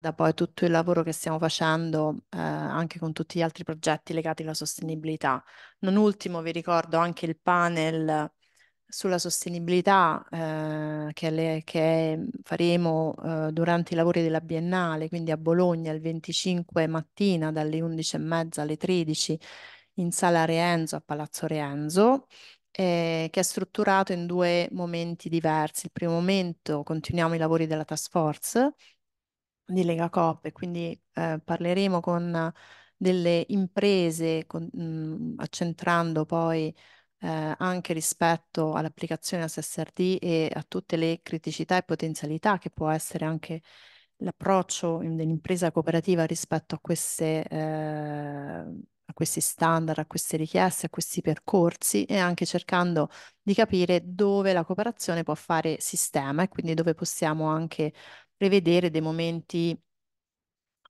da poi tutto il lavoro che stiamo facendo eh, anche con tutti gli altri progetti legati alla sostenibilità. Non ultimo vi ricordo anche il panel sulla sostenibilità eh, che, le, che, faremo eh, durante i lavori della Biennale, quindi a Bologna il 25 mattina dalle 11.30 alle 13 in Sala Rienzo a Palazzo Rienzo, eh, che è strutturato in due momenti diversi. Il primo momento continuiamo i lavori della task force di Lega Coop e quindi eh, parleremo con delle imprese, con, mh, mhmm, accentrando poi eh, anche rispetto all'applicazione SSRD e a tutte le criticità e potenzialità che può essere anche l'approccio dell'impresa cooperativa rispetto a, queste, eh, a questi standard, a queste richieste, a questi percorsi e anche cercando di capire dove la cooperazione può fare sistema e quindi dove possiamo anche prevedere dei momenti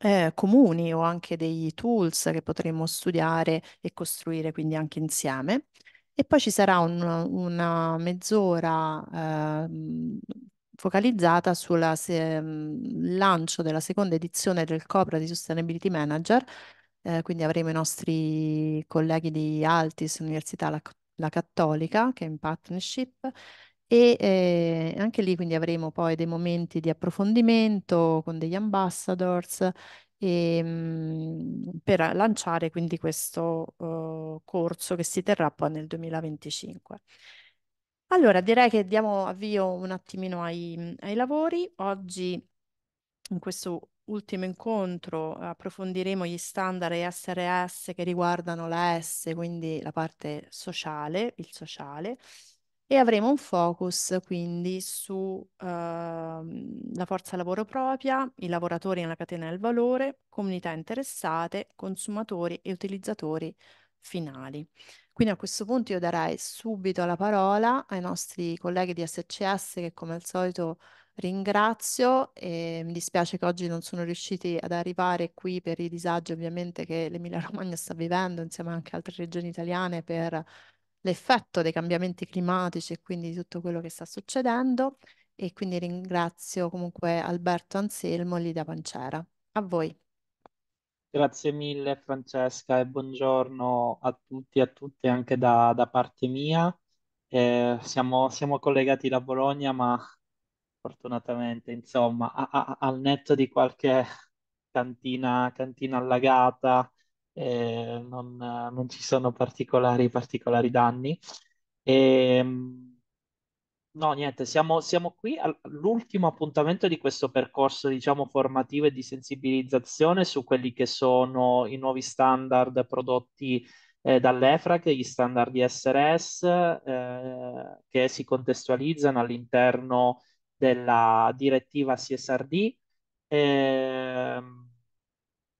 eh, comuni o anche dei tools che potremo studiare e costruire quindi anche insieme. E poi ci sarà un, una mezz'ora eh, focalizzata sul mm, lancio della seconda edizione del Copra di Sustainability Manager, eh, quindi avremo i nostri colleghi di Altis, Università La, La Cattolica, che è in partnership, e eh, anche lì quindi avremo poi dei momenti di approfondimento con degli ambassadors e, ehm, mh, per lanciare quindi questo uh, corso che si terrà poi nel 2025. Allora, direi che diamo avvio un attimino ai, ai lavori. Oggi, in questo ultimo incontro, approfondiremo gli standard ESRS che riguardano la S, quindi la parte sociale, il sociale, e avremo un focus quindi sulla ehm, uh, forza lavoro propria, i lavoratori nella catena del valore, comunità interessate, consumatori e utilizzatori finali. Quindi a questo punto io darei subito la parola ai nostri colleghi di SCS che come al solito ringrazio e mi dispiace che oggi non sono riusciti ad arrivare qui per i disagi ovviamente che l'Emilia Romagna sta vivendo insieme anche altre regioni italiane per l'effetto dei cambiamenti climatici e quindi di tutto quello che sta succedendo e quindi ringrazio comunque Alberto Anselmo lì da Pancera. A voi. Grazie mille Francesca e buongiorno a tutti e a tutte anche da, da parte mia. Eh, siamo, siamo, collegati da Bologna, ma fortunatamente, insomma, a, a, al netto di qualche cantina, cantina allagata, eh, non, non, ci sono particolari, particolari danni. E, ehm, no, niente, siamo, siamo qui all'ultimo appuntamento di questo percorso, diciamo, formativo e di sensibilizzazione su quelli che sono i nuovi standard prodotti eh, dall'EFRAG, gli standard di SRS, eh, che si contestualizzano all'interno della direttiva CSRD. Eh,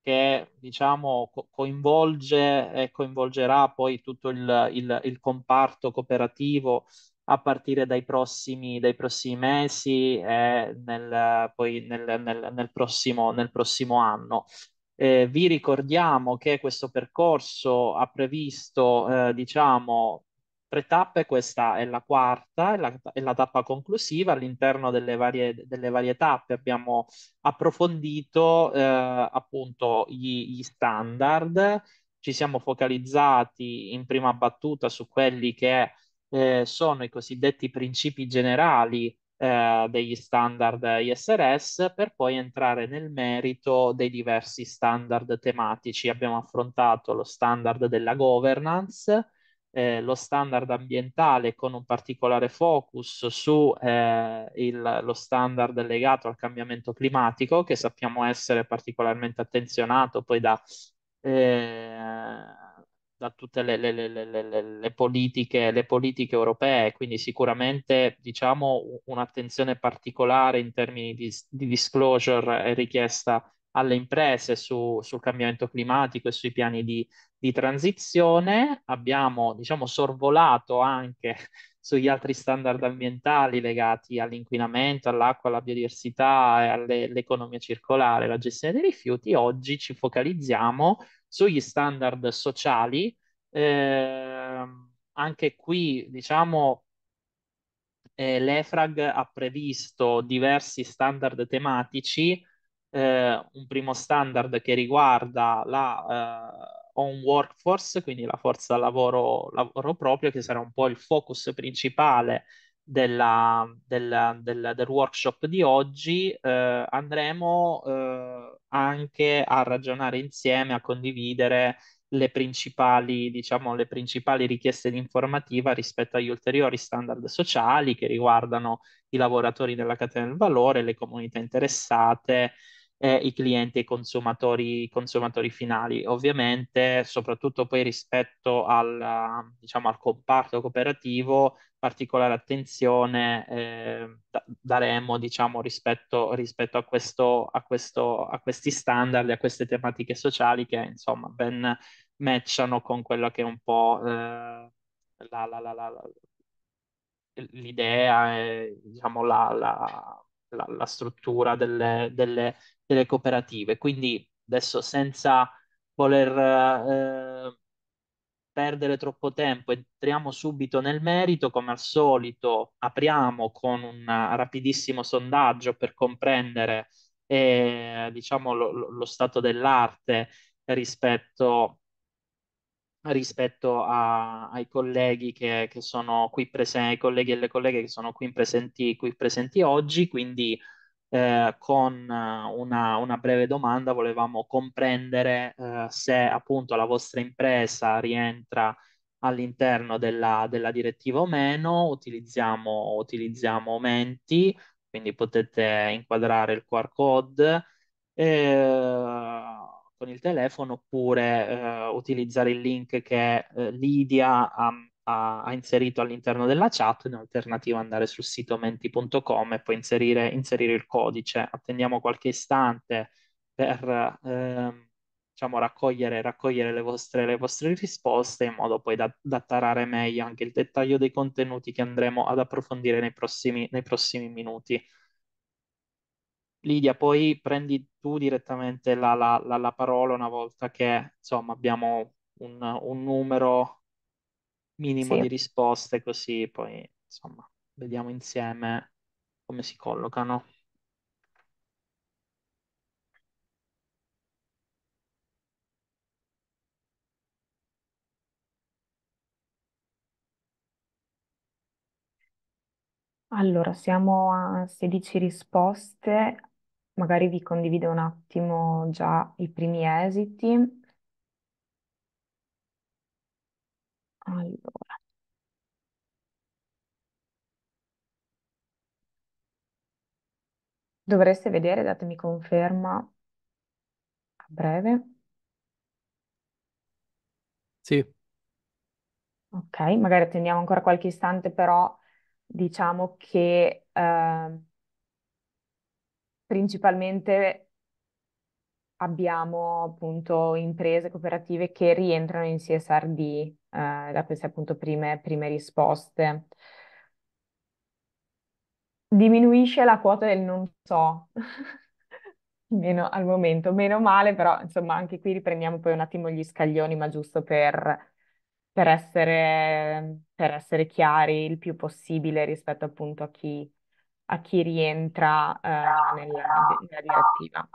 che diciamo, co- coinvolge e coinvolgerà poi tutto il, il, il comparto cooperativo a partire dai prossimi, dai prossimi mesi e nel, poi nel, nel, nel, prossimo, nel prossimo anno. Eh, vi ricordiamo che questo percorso ha previsto eh, diciamo, tre tappe, questa è la quarta, è la, è la tappa conclusiva. All'interno delle varie, delle varie tappe abbiamo approfondito eh, appunto gli, gli, standard, ci siamo focalizzati in prima battuta su quelli che eh, sono i cosiddetti principi generali eh, degli standard ISRS per poi entrare nel merito dei diversi standard tematici. Abbiamo affrontato lo standard della governance, eh, lo standard ambientale con un particolare focus su eh, il, lo standard legato al cambiamento climatico, che sappiamo essere particolarmente attenzionato poi da, eh, da tutte le, le, le, politiche, le, politiche, europee, quindi sicuramente diciamo un'attenzione particolare in termini di, di disclosure è richiesta alle imprese su, sul cambiamento climatico e sui piani di, di transizione, abbiamo diciamo, sorvolato anche sugli altri standard ambientali legati all'inquinamento, all'acqua, alla biodiversità e all'economia circolare, alla gestione dei rifiuti, oggi ci focalizziamo sugli standard sociali, eh, anche qui diciamo eh, l'EFRAG ha previsto diversi standard tematici, eh, un primo standard che riguarda la eh, ho un workforce, quindi la forza lavoro, lavoro proprio, che sarà un po' il focus principale della, della, del, del, workshop di oggi, eh, andremo eh, anche a ragionare insieme, a condividere le principali, diciamo, le principali richieste di informativa rispetto agli ulteriori standard sociali che riguardano i lavoratori della catena del valore, le comunità interessate, eh, i clienti e i consumatori, consumatori, finali. Ovviamente, soprattutto poi rispetto al, diciamo, al comparto cooperativo, particolare attenzione eh, daremo diciamo, rispetto, rispetto a, questo, a, questo, a questi standard, a queste tematiche sociali che insomma ben matchano con quello che è un po' eh, la, la, la, l'idea e diciamo, la, struttura delle, delle, delle cooperative. Quindi adesso senza voler eh, perdere troppo tempo, entriamo subito nel merito, come al solito apriamo con un rapidissimo sondaggio per comprendere eh, diciamo, lo, lo, stato dell'arte rispetto, rispetto a, ai colleghi che, che sono qui presenti, ai colleghi e alle colleghe che sono qui presenti, qui presenti oggi, quindi eh, con eh, una, una, breve domanda volevamo comprendere eh, se appunto la vostra impresa rientra all'interno della, della direttiva o meno, utilizziamo, utilizziamo Menti, quindi potete inquadrare il QR code eh, con il telefono oppure utilizzare il link che Lidia ha ha, ha inserito all'interno della chat, in alternativa andare sul sito menti.com e poi inserire, inserire, il codice. Attendiamo qualche istante per eh, diciamo, raccogliere, raccogliere le, vostre, le, vostre, risposte in modo poi da, da, tarare meglio anche il dettaglio dei contenuti che andremo ad approfondire nei prossimi, nei prossimi minuti. Lidia, poi prendi tu direttamente la, la, la, la, parola una volta che insomma, abbiamo un, un numero minimo Sì. di risposte, così poi insomma vediamo insieme come si collocano. Allora, siamo a 16 risposte, magari vi condivido un attimo già i primi esiti. Allora, dovreste vedere, datemi conferma a breve. Sì, Ok, magari attendiamo ancora qualche istante, però diciamo che eh, principalmente abbiamo appunto imprese cooperative che rientrano in CSRD eh, da queste appunto prime, prime risposte. Diminuisce la quota del non so, meno al momento, meno male, però insomma anche qui riprendiamo poi un attimo gli scaglioni, ma giusto per, per, essere, per essere chiari il più possibile rispetto appunto a chi, a chi rientra eh, nella, nella direttiva.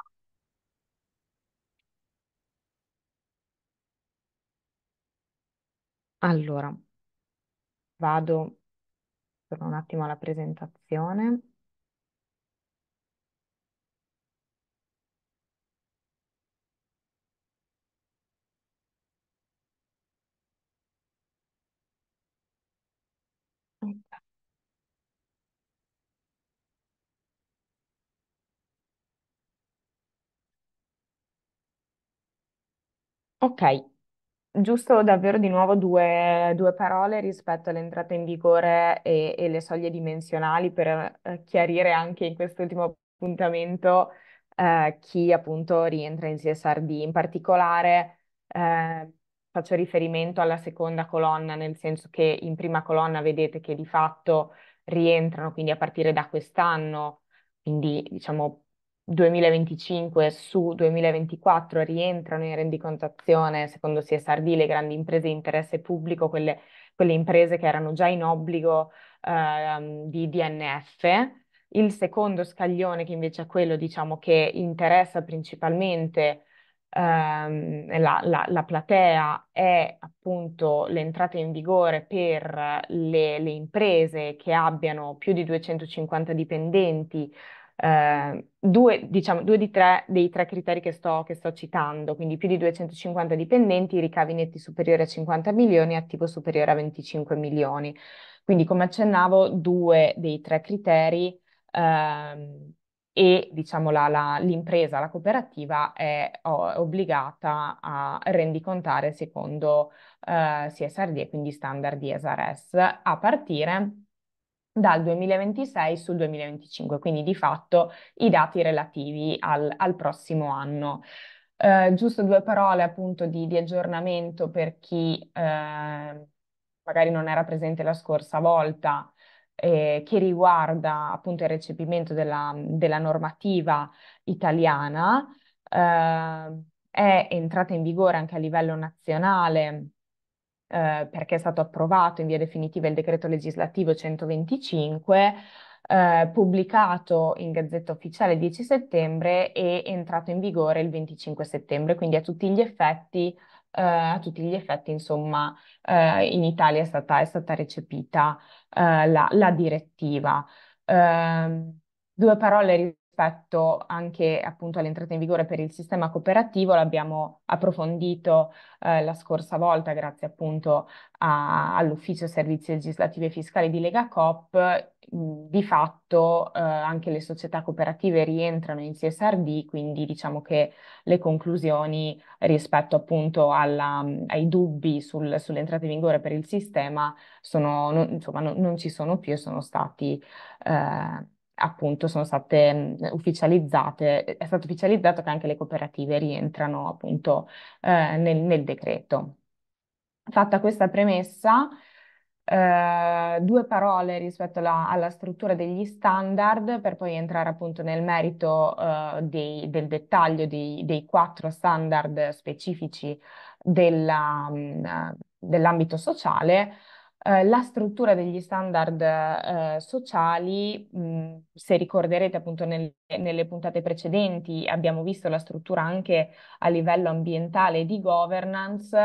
Allora, vado per un attimo alla presentazione. Ok. Giusto davvero di nuovo due, due parole rispetto all'entrata in vigore e, e le soglie dimensionali per eh, chiarire anche in quest'ultimo appuntamento eh, chi appunto rientra in CSRD. In particolare eh, faccio riferimento alla seconda colonna, nel senso che in prima colonna vedete che di fatto rientrano quindi a partire da quest'anno, quindi diciamo 2025 su 2024 rientrano in rendicontazione, secondo CSRD, le grandi imprese di interesse pubblico, quelle, quelle imprese che erano già in obbligo eh, di DNF. Il secondo scaglione, che invece è quello diciamo, che interessa principalmente ehm, la, la, la, platea, è appunto l'entrata in vigore per le, le imprese che abbiano più di 250 dipendenti eh, due, diciamo, due di tre dei tre criteri che sto, che sto citando, quindi più di 250 dipendenti, ricavi netti superiori a 50 milioni, attivo superiore a 25 milioni. Quindi, come accennavo, due dei tre criteri ehm, e diciamo, la, la, l'impresa, la cooperativa è o, obbligata a rendicontare secondo eh, CSRD, quindi standard di ESRS, a partire dal 2026 sul 2025, quindi di fatto i dati relativi al, al prossimo anno. Eh, giusto due parole appunto di, di aggiornamento per chi eh, magari non era presente la scorsa volta, eh, che riguarda appunto il recepimento della, della normativa italiana. Ehm, è entrata in vigore anche a livello nazionale eh, perché è stato approvato in via definitiva il decreto legislativo 125, eh, pubblicato in Gazzetta Ufficiale il 10 settembre e entrato in vigore il 25 settembre, quindi a tutti gli effetti, eh, a tutti gli effetti insomma, eh, in Italia è stata, è stata recepita eh, la, la, direttiva. Ehm, due parole rispetto anche appunto all'entrata in vigore per il sistema cooperativo, l'abbiamo approfondito eh, la scorsa volta grazie appunto a, all'Ufficio Servizi Legislativi e Fiscali di Lega Coop. Mm, di fatto eh, anche le società cooperative rientrano in CSRD, quindi diciamo che le conclusioni rispetto appunto alla, ai dubbi sul, sull'entrata in vigore per il sistema sono, non, insomma, non, non ci sono più e sono stati eh, appunto sono state mhmm, ufficializzate, è stato ufficializzato che anche le cooperative rientrano appunto eh, nel, nel, decreto. Fatta questa premessa, eh, due parole rispetto alla, alla, struttura degli standard per poi entrare appunto nel merito eh, dei, del dettaglio dei, dei, quattro standard specifici della, mhmm, dell'ambito sociale. Eh, la struttura degli standard eh, sociali, mh, se ricorderete appunto nel, nelle puntate precedenti abbiamo visto la struttura anche a livello ambientale di governance,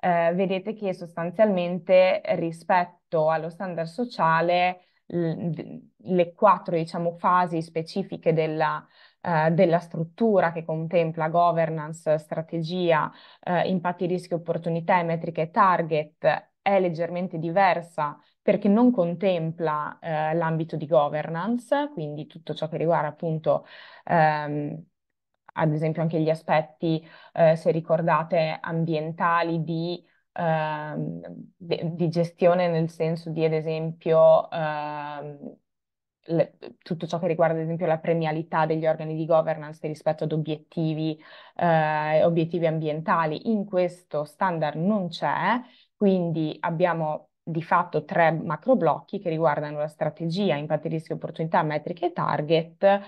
eh, vedete che sostanzialmente rispetto allo standard sociale le quattro diciamo, fasi specifiche della, eh, della, struttura che contempla governance, strategia, eh, impatti, rischi, opportunità, metriche e target è leggermente diversa perché non contempla eh, l'ambito di governance, quindi tutto ciò che riguarda appunto ehm, ad esempio anche gli aspetti, eh, se ricordate, ambientali di, ehm, de- di, gestione nel senso di ad esempio ehm, le, tutto ciò che riguarda ad esempio la premialità degli organi di governance rispetto ad obiettivi, eh, obiettivi ambientali. In questo standard non c'è, quindi abbiamo di fatto tre macro blocchi che riguardano la strategia, impatti, rischi, opportunità, metriche e target.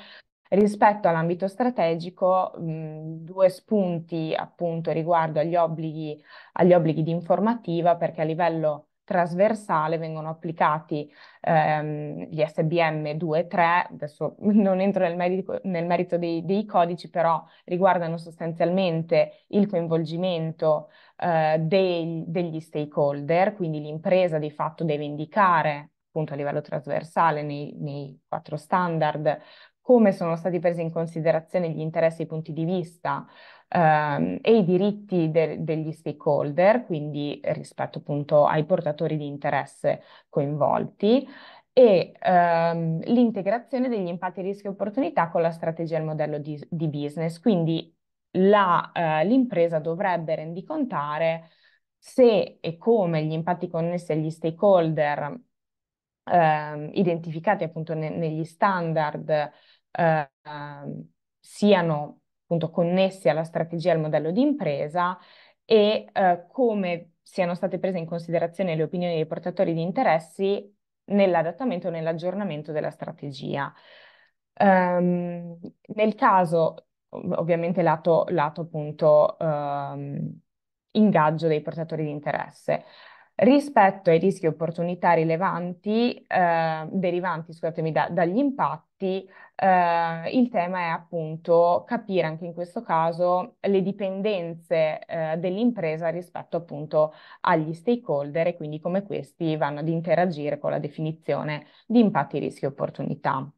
Rispetto all'ambito strategico, mh, due spunti appunto riguardo agli obblighi, agli obblighi di informativa perché a livello trasversale vengono applicati ehm, gli SBM 2 e 3, adesso non entro nel, merito, nel merito dei, dei, codici, però riguardano sostanzialmente il coinvolgimento eh, dei, degli stakeholder, quindi l'impresa di fatto deve indicare appunto a livello trasversale nei, nei quattro standard come sono stati presi in considerazione gli interessi i punti di vista ehm, e i diritti de- degli stakeholder, quindi rispetto appunto ai portatori di interesse coinvolti, e ehm, l'integrazione degli impatti rischi e opportunità con la strategia e il modello di, di business. Quindi la, eh, l'impresa dovrebbe rendicontare se e come gli impatti connessi agli stakeholder eh, identificati appunto ne, negli standard eh, siano appunto connessi alla strategia e al modello di impresa e eh, come siano state prese in considerazione le opinioni dei portatori di interessi nell'adattamento e nell'aggiornamento della strategia. Um, nel caso ovviamente lato, lato appunto ehm, ingaggio dei portatori di interesse. Rispetto ai rischi e opportunità rilevanti, eh, derivanti da, dagli impatti, eh, il tema è appunto capire anche in questo caso le dipendenze eh, dell'impresa rispetto appunto agli stakeholder e quindi come questi vanno ad interagire con la definizione di impatti, rischi e opportunità.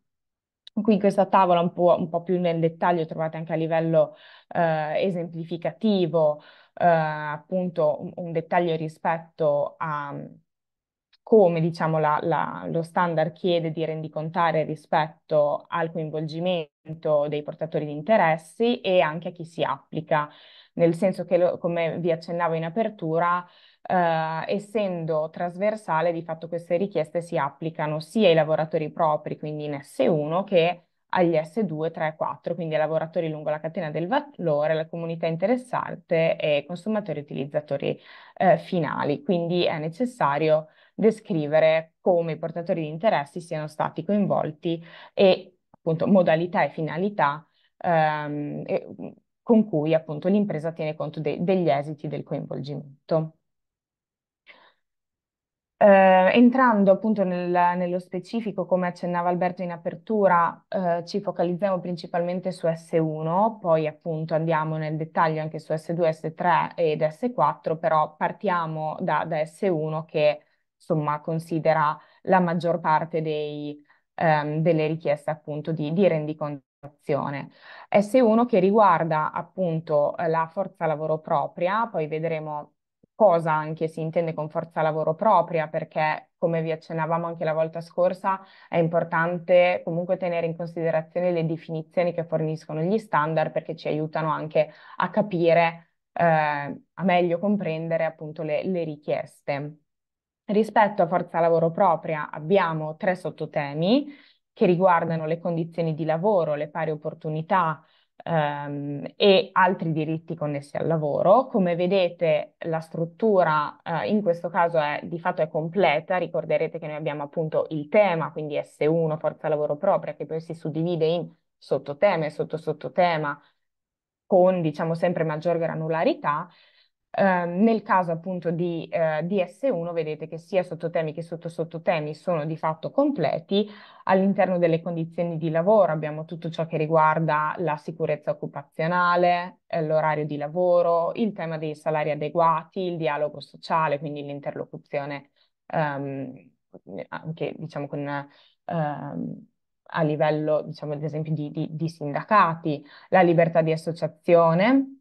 Qui in questa tavola un po', un po più nel dettaglio trovate anche a livello eh, esemplificativo eh, appunto un, un, dettaglio rispetto a mm, come diciamo, la, la, lo standard chiede di rendicontare rispetto al coinvolgimento dei portatori di interessi e anche a chi si applica, nel senso che, lo, come vi accennavo in apertura, eh, essendo trasversale di fatto queste richieste si applicano sia ai lavoratori propri, quindi in S1, che agli S2, 3 e 4, quindi ai lavoratori lungo la catena del valore, alle comunità interessante e consumatori e utilizzatori eh, finali. Quindi è necessario descrivere come i portatori di interessi siano stati coinvolti e appunto modalità e finalità ehm, e, con cui appunto l'impresa tiene conto de degli esiti del coinvolgimento. Eh, entrando appunto nel, nello specifico, come accennava Alberto in apertura, eh, ci focalizziamo principalmente su S1, poi appunto andiamo nel dettaglio anche su S2, S3 ed S4, però partiamo da, da S1 che insomma considera la maggior parte dei, ehm, delle richieste appunto di, di rendicontazione. S1 che riguarda appunto la forza lavoro propria, poi vedremo cosa anche si intende con forza lavoro propria, perché come vi accennavamo anche la volta scorsa, è importante comunque tenere in considerazione le definizioni che forniscono gli standard perché ci aiutano anche a capire, eh, a meglio comprendere appunto le, le richieste. Rispetto a forza lavoro propria abbiamo tre sottotemi che riguardano le condizioni di lavoro, le pari opportunità, ehm, e altri diritti connessi al lavoro. Come vedete la struttura eh, in questo caso è, di fatto è completa, ricorderete che noi abbiamo appunto il tema, quindi S1, forza lavoro propria, che poi si suddivide in sottotema e sottosottotema con diciamo sempre maggior granularità Ehm, nel caso appunto di eh, DS1 vedete che sia sottotemi che sottosottotemi sono di fatto completi. All'interno delle condizioni di lavoro abbiamo tutto ciò che riguarda la sicurezza occupazionale, eh, l'orario di lavoro, il tema dei salari adeguati, il dialogo sociale, quindi l'interlocuzione ehm, anche diciamo con... Ehm, a livello, diciamo, ad esempio, di, di, di sindacati, la libertà di associazione,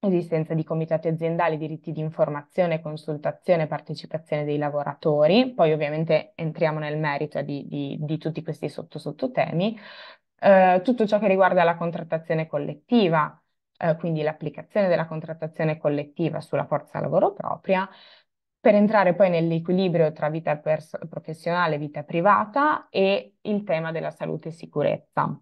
esistenza di comitati aziendali, diritti di informazione, consultazione, partecipazione dei lavoratori, poi ovviamente entriamo nel merito di, di, di tutti questi sottosottotemi, eh, tutto ciò che riguarda la contrattazione collettiva, eh, quindi l'applicazione della contrattazione collettiva sulla forza lavoro propria, per entrare poi nell'equilibrio tra vita pers- professionale e vita privata e il tema della salute e sicurezza.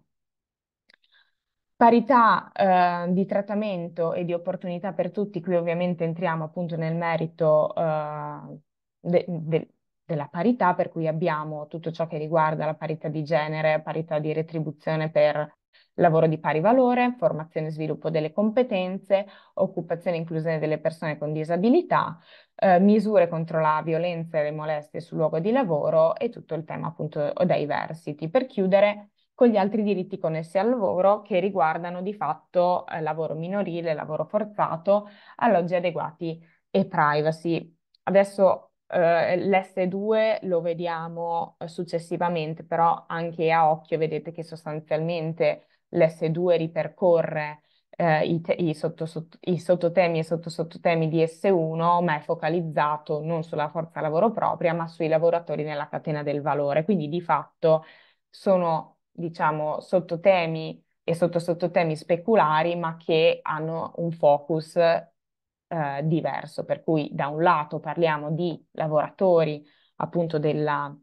Parità eh, di trattamento e di opportunità per tutti, qui ovviamente entriamo appunto nel merito eh, de- de- della parità, per cui abbiamo tutto ciò che riguarda la parità di genere, parità di retribuzione per lavoro di pari valore, formazione e sviluppo delle competenze, occupazione e inclusione delle persone con disabilità, eh, misure contro la violenza e le molestie sul luogo di lavoro e tutto il tema appunto diversity. Per chiudere, con gli altri diritti connessi al lavoro che riguardano di fatto eh, lavoro minorile, lavoro forzato, alloggi adeguati e privacy. Adesso eh, l'S2 lo vediamo eh, successivamente, però anche a occhio vedete che sostanzialmente l'S2 ripercorre eh, i, i, sotto, sotto, i, sottotemi e sottosottotemi di S1, ma è focalizzato non sulla forza lavoro propria, ma sui lavoratori nella catena del valore. Quindi di fatto sono diciamo, sottotemi e sottosottotemi speculari, ma che hanno un focus eh, diverso. Per cui da un lato parliamo di lavoratori appunto della,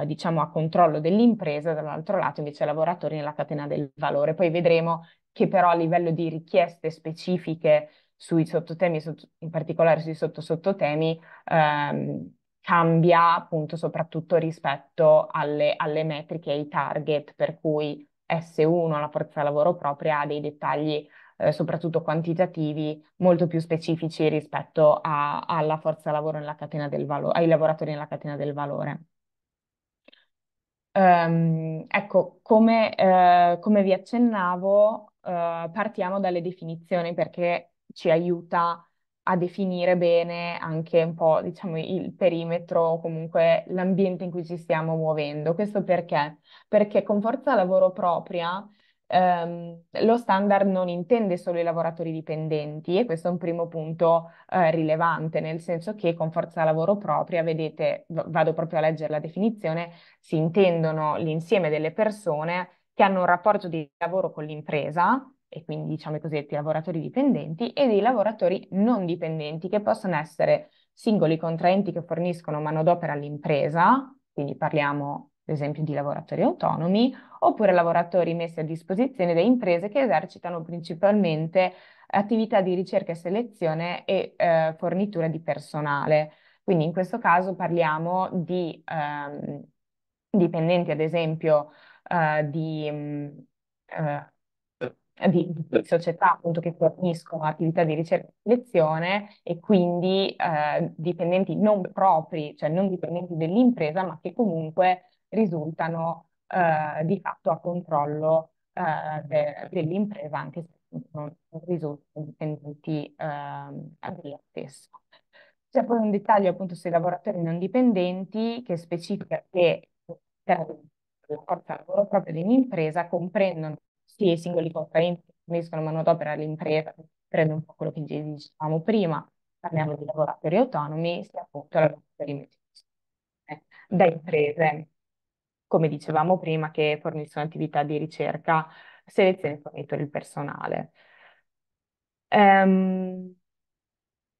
eh, diciamo a controllo dell'impresa, dall'altro lato invece lavoratori nella catena del valore. Poi vedremo che però a livello di richieste specifiche sui sottotemi, in particolare sui sottosottotemi, ehm, cambia appunto soprattutto rispetto alle, alle metriche e ai target, per cui S1, la forza lavoro propria, ha dei dettagli eh, soprattutto quantitativi molto più specifici rispetto a, alla forza lavoro nella catena del valore, ai lavoratori nella catena del valore. Um, ecco, come, eh, come vi accennavo, eh, partiamo dalle definizioni perché ci aiuta a a definire bene anche un po', diciamo, il perimetro o comunque l'ambiente in cui ci stiamo muovendo. Questo perché? Perché con forza lavoro propria ehm, lo standard non intende solo i lavoratori dipendenti e questo è un primo punto eh, rilevante, nel senso che con forza lavoro propria, vedete, vado proprio a leggere la definizione, si intendono l'insieme delle persone che hanno un rapporto di lavoro con l'impresa e quindi diciamo i cosiddetti lavoratori dipendenti, e dei lavoratori non dipendenti, che possono essere singoli contraenti che forniscono manodopera all'impresa, quindi parliamo ad esempio di lavoratori autonomi, oppure lavoratori messi a disposizione da imprese che esercitano principalmente attività di ricerca e selezione e eh, fornitura di personale. Quindi in questo caso parliamo di ehm, dipendenti, ad esempio, eh, di... Mm, eh, di, di, eh. società appunto che forniscono attività di ricerca e lezione e quindi eh, dipendenti non propri, cioè non dipendenti dell'impresa, ma che comunque risultano eh, di fatto a controllo eh, de, dell'impresa anche se non risultano dipendenti della ehm, stessa. C'è poi un dettaglio appunto sui lavoratori non dipendenti che specifica che per la forza lavoro propria dell'impresa comprendono sì, i singoli componenti forniscono manodopera all'impresa, prende un po' quello che dicevamo prima, parliamo di lavoratori autonomi, sia appunto lavoratori mezzanisti. Eh, da imprese, come dicevamo prima, che forniscono attività di ricerca, selezione e fornitori il personale. Ehm,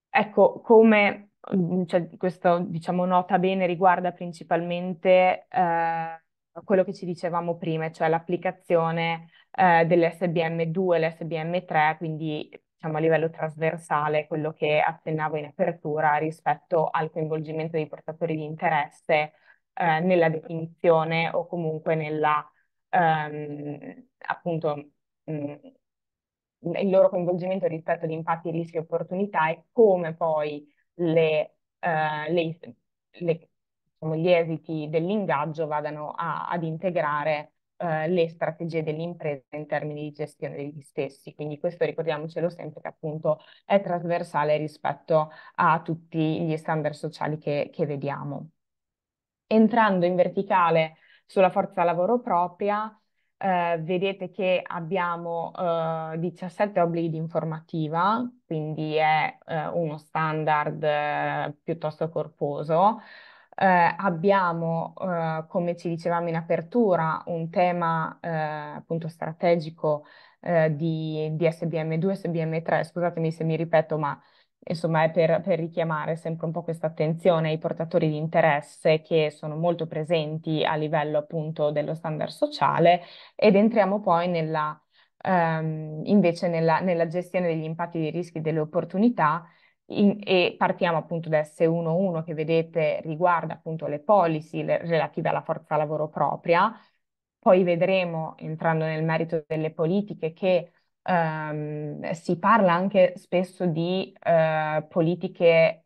ecco, come mm, cioè, questa diciamo, nota bene riguarda principalmente eh, quello che ci dicevamo prima, cioè l'applicazione eh, dell'SBM2, l'SBM3, quindi diciamo, a livello trasversale quello che accennavo in apertura rispetto al coinvolgimento dei portatori di interesse eh, nella definizione o comunque nella ehm, appunto mh, mm, il loro coinvolgimento rispetto agli impatti, rischi e opportunità e come poi le, eh, le, le diciamo, gli esiti dell'ingaggio vadano a, ad integrare eh, le strategie dell'impresa in termini di gestione degli stessi. Quindi questo ricordiamocelo sempre che appunto è trasversale rispetto a tutti gli standard sociali che, che vediamo. Entrando in verticale sulla forza lavoro propria, eh, vedete che abbiamo eh, 17 obblighi di informativa, quindi è eh, uno standard eh, piuttosto corposo. Eh, abbiamo, eh, come ci dicevamo in apertura, un tema eh, appunto strategico eh, di, di, SBM2 SBM3, scusatemi se mi ripeto, ma insomma è per, per richiamare sempre un po' questa attenzione ai portatori di interesse che sono molto presenti a livello appunto dello standard sociale ed entriamo poi nella, ehm, invece nella, nella gestione degli impatti dei rischi e delle opportunità in, e partiamo appunto da S1.1 che vedete riguarda appunto le policy le, relative alla forza lavoro propria, poi vedremo entrando nel merito delle politiche che ehm, si parla anche spesso di eh, politiche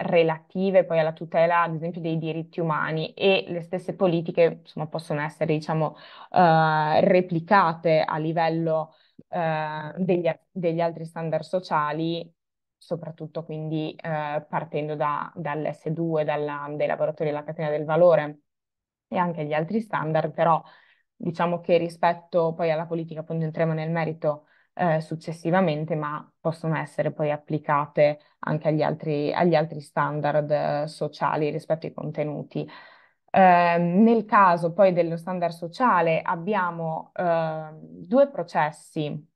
relative poi alla tutela ad esempio dei diritti umani e le stesse politiche insomma possono essere diciamo eh, replicate a livello eh, degli, degli altri standard sociali soprattutto quindi eh, partendo da, dall'S2, dalla, dai lavoratori della catena del valore e anche gli altri standard, però diciamo che rispetto poi alla politica, quando entriamo nel merito eh, successivamente, ma possono essere poi applicate anche agli altri, agli altri standard eh, sociali rispetto ai contenuti. Eh, nel caso poi dello standard sociale abbiamo ehm, due processi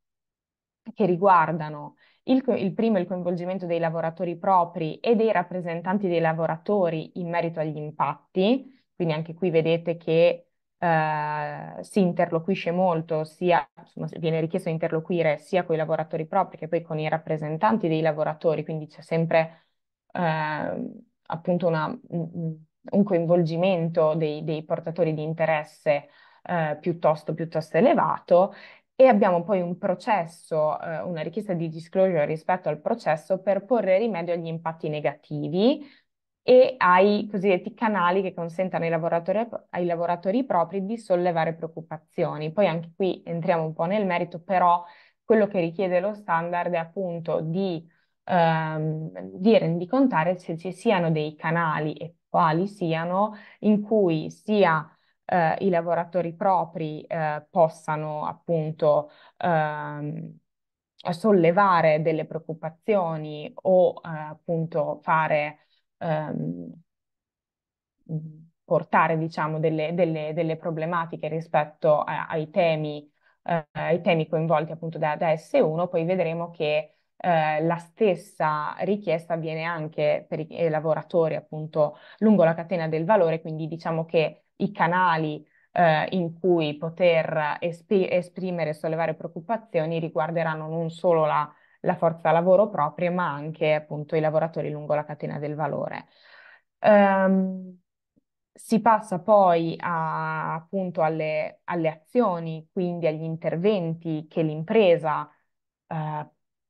che riguardano il, il, primo è il coinvolgimento dei lavoratori propri e dei rappresentanti dei lavoratori in merito agli impatti, quindi anche qui vedete che eh, si interloquisce molto, sia, insomma, viene richiesto di interloquire sia con i lavoratori propri che poi con i rappresentanti dei lavoratori, quindi c'è sempre eh, appunto una, un coinvolgimento dei, dei portatori di interesse eh, piuttosto, piuttosto elevato e abbiamo poi un processo, eh, una richiesta di disclosure rispetto al processo per porre rimedio agli impatti negativi e ai cosiddetti canali che consentano ai lavoratori, ai lavoratori propri di sollevare preoccupazioni. Poi anche qui entriamo un po' nel merito, però quello che richiede lo standard è appunto di, ehm, di rendicontare se ci siano dei canali e quali siano in cui sia eh, i lavoratori propri eh, possano appunto ehm, sollevare delle preoccupazioni o eh, appunto fare ehm, portare diciamo delle, delle, delle problematiche rispetto a, ai temi eh, ai temi coinvolti appunto da, da S1 poi vedremo che eh, la stessa richiesta avviene anche per i, i lavoratori appunto lungo la catena del valore quindi diciamo che i canali eh, in cui poter espr- esprimere e sollevare preoccupazioni riguarderanno non solo la, la forza lavoro propria, ma anche appunto i lavoratori lungo la catena del valore. Um, si passa poi a, appunto alle, alle, azioni, quindi agli interventi che l'impresa eh,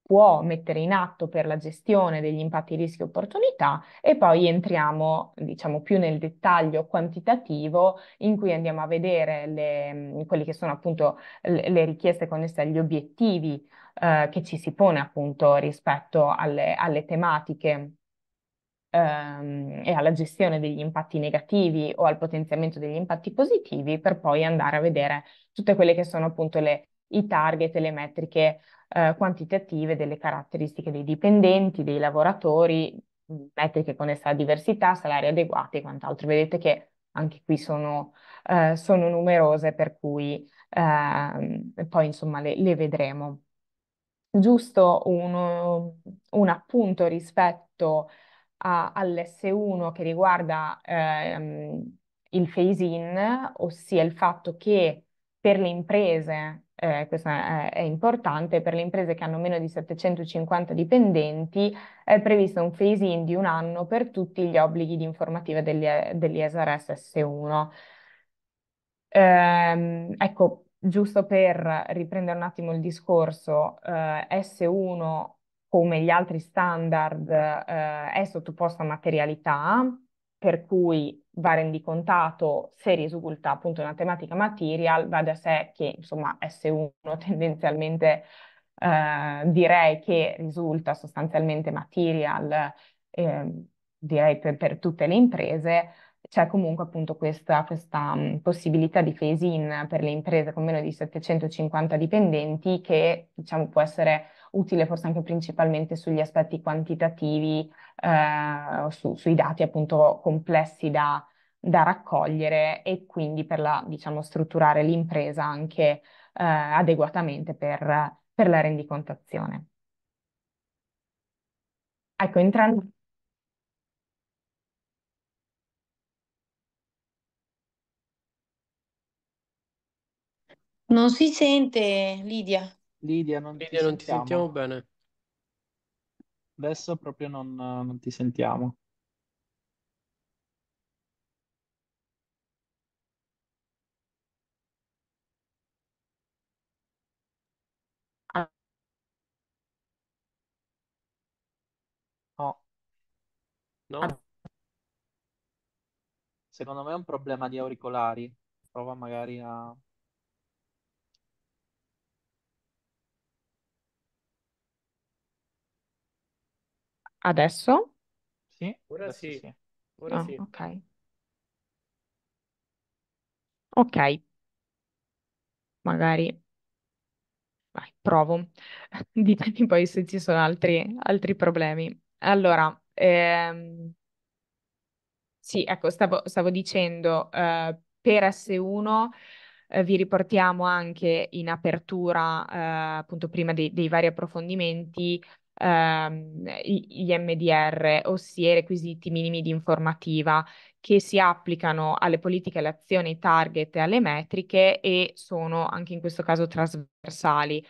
può mettere in atto per la gestione degli impatti, rischi e opportunità e poi entriamo diciamo più nel dettaglio quantitativo in cui andiamo a vedere le, mhmm, quelle che sono appunto le richieste connesse agli obiettivi eh, che ci si pone appunto rispetto alle, alle tematiche ehm, e alla gestione degli impatti negativi o al potenziamento degli impatti positivi per poi andare a vedere tutte quelle che sono appunto le i target e le metriche eh, quantitative delle caratteristiche dei dipendenti, dei lavoratori, mm, metriche connesse alla diversità, salari adeguati e quant'altro. Vedete che anche qui sono, eh, sono numerose, per cui eh, poi insomma le, le vedremo. Giusto uno, un appunto rispetto all'S1 che riguarda ehm, il phase in, ossia il fatto che per le imprese, eh, questo è, è, importante, per le imprese che hanno meno di 750 dipendenti è previsto un phase-in di un anno per tutti gli obblighi di informativa degli, degli SRS S1. Ehm, ecco, giusto per riprendere un attimo il discorso, eh, S1 come gli altri standard eh, è sottoposto a materialità, per cui va rendicontato se risulta appunto una tematica material, va da sé che insomma S1 tendenzialmente eh, direi che risulta sostanzialmente material, eh, direi per, per tutte le imprese, c'è comunque appunto questa, questa possibilità di phase-in per le imprese con meno di 750 dipendenti che diciamo può essere utile forse anche principalmente sugli aspetti quantitativi, eh, su, sui dati appunto complessi da, da raccogliere e quindi per la, diciamo, strutturare l'impresa anche eh, adeguatamente per, per la rendicontazione. Ecco, entrando Non si sente, Lidia. Lidia, non ti Lidia, non ti sentiamo sentiamo. bene. Adesso proprio non, non ti sentiamo. No, No? secondo me è un problema di auricolari. Prova magari a... Adesso? Sì, Ora adesso sì, sì. ora Ah, sì. ok. Ok, magari vai, provo. Ditemi poi se ci sono altri, altri problemi. Allora, ehm, sì, ecco, stavo, stavo dicendo, eh, per S1 eh, vi riportiamo anche in apertura, eh, appunto prima dei, dei vari approfondimenti, ehm, gli MDR, ossia i requisiti minimi di informativa che si applicano alle politiche, alle azioni, ai target e alle metriche e sono anche in questo caso trasversali.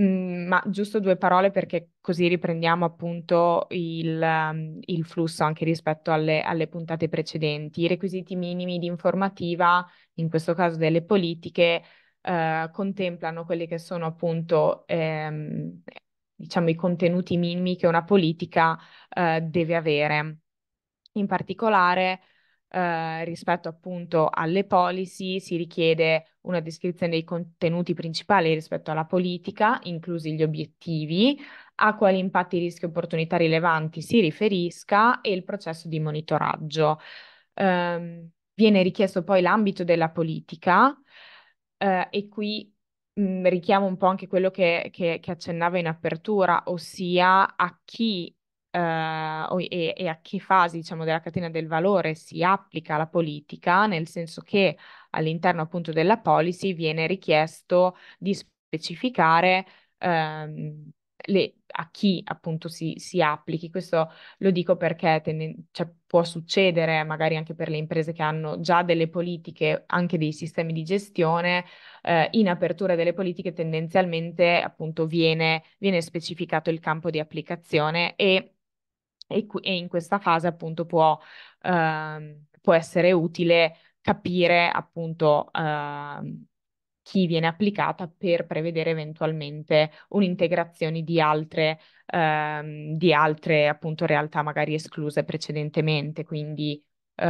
Mm, ma giusto due parole perché così riprendiamo appunto il, ehm, il flusso anche rispetto alle, alle, puntate precedenti. I requisiti minimi di informativa, in questo caso delle politiche, eh, contemplano quelli che sono appunto ehm, diciamo, i contenuti minimi che una politica eh, deve avere. In particolare, eh, rispetto appunto alle policy, si richiede una descrizione dei contenuti principali rispetto alla politica, inclusi gli obiettivi, a quali impatti, rischi e opportunità rilevanti si riferisca e il processo di monitoraggio. Eh, viene richiesto poi l'ambito della politica eh, e qui mh, mhmm, richiamo un po' anche quello che, che, che accennava in apertura, ossia a chi Uh, e, e, a che fasi diciamo, della catena del valore si applica la politica, nel senso che all'interno appunto della policy viene richiesto di specificare uh, le, a chi appunto si, si, applichi. Questo lo dico perché tenden- cioè, può succedere magari anche per le imprese che hanno già delle politiche, anche dei sistemi di gestione, eh, in apertura delle politiche tendenzialmente appunto viene, viene specificato il campo di applicazione e, e, e in questa fase appunto può, eh, può essere utile capire appunto... Eh, chi viene applicata per prevedere eventualmente un'integrazione di altre, ehm, di altre appunto realtà magari escluse precedentemente, quindi eh,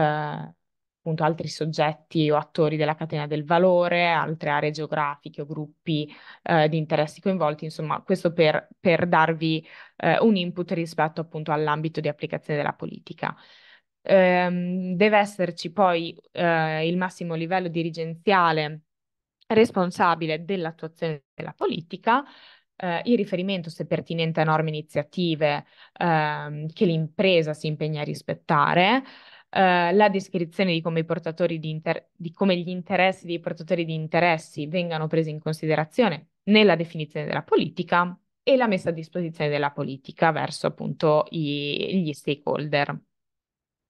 appunto altri soggetti o attori della catena del valore, altre aree geografiche o gruppi eh, di interessi coinvolti, insomma questo per, per darvi eh, un input rispetto appunto all'ambito di applicazione della politica. Ehm, deve esserci poi eh, il massimo livello dirigenziale responsabile dell'attuazione della politica, eh, il riferimento, se pertinente, a norme iniziative ehm, che l'impresa si impegna a rispettare, eh, la descrizione di come, di, inter- di come gli interessi dei portatori di interessi vengano presi in considerazione nella definizione della politica e la messa a disposizione della politica verso appunto i- gli stakeholder.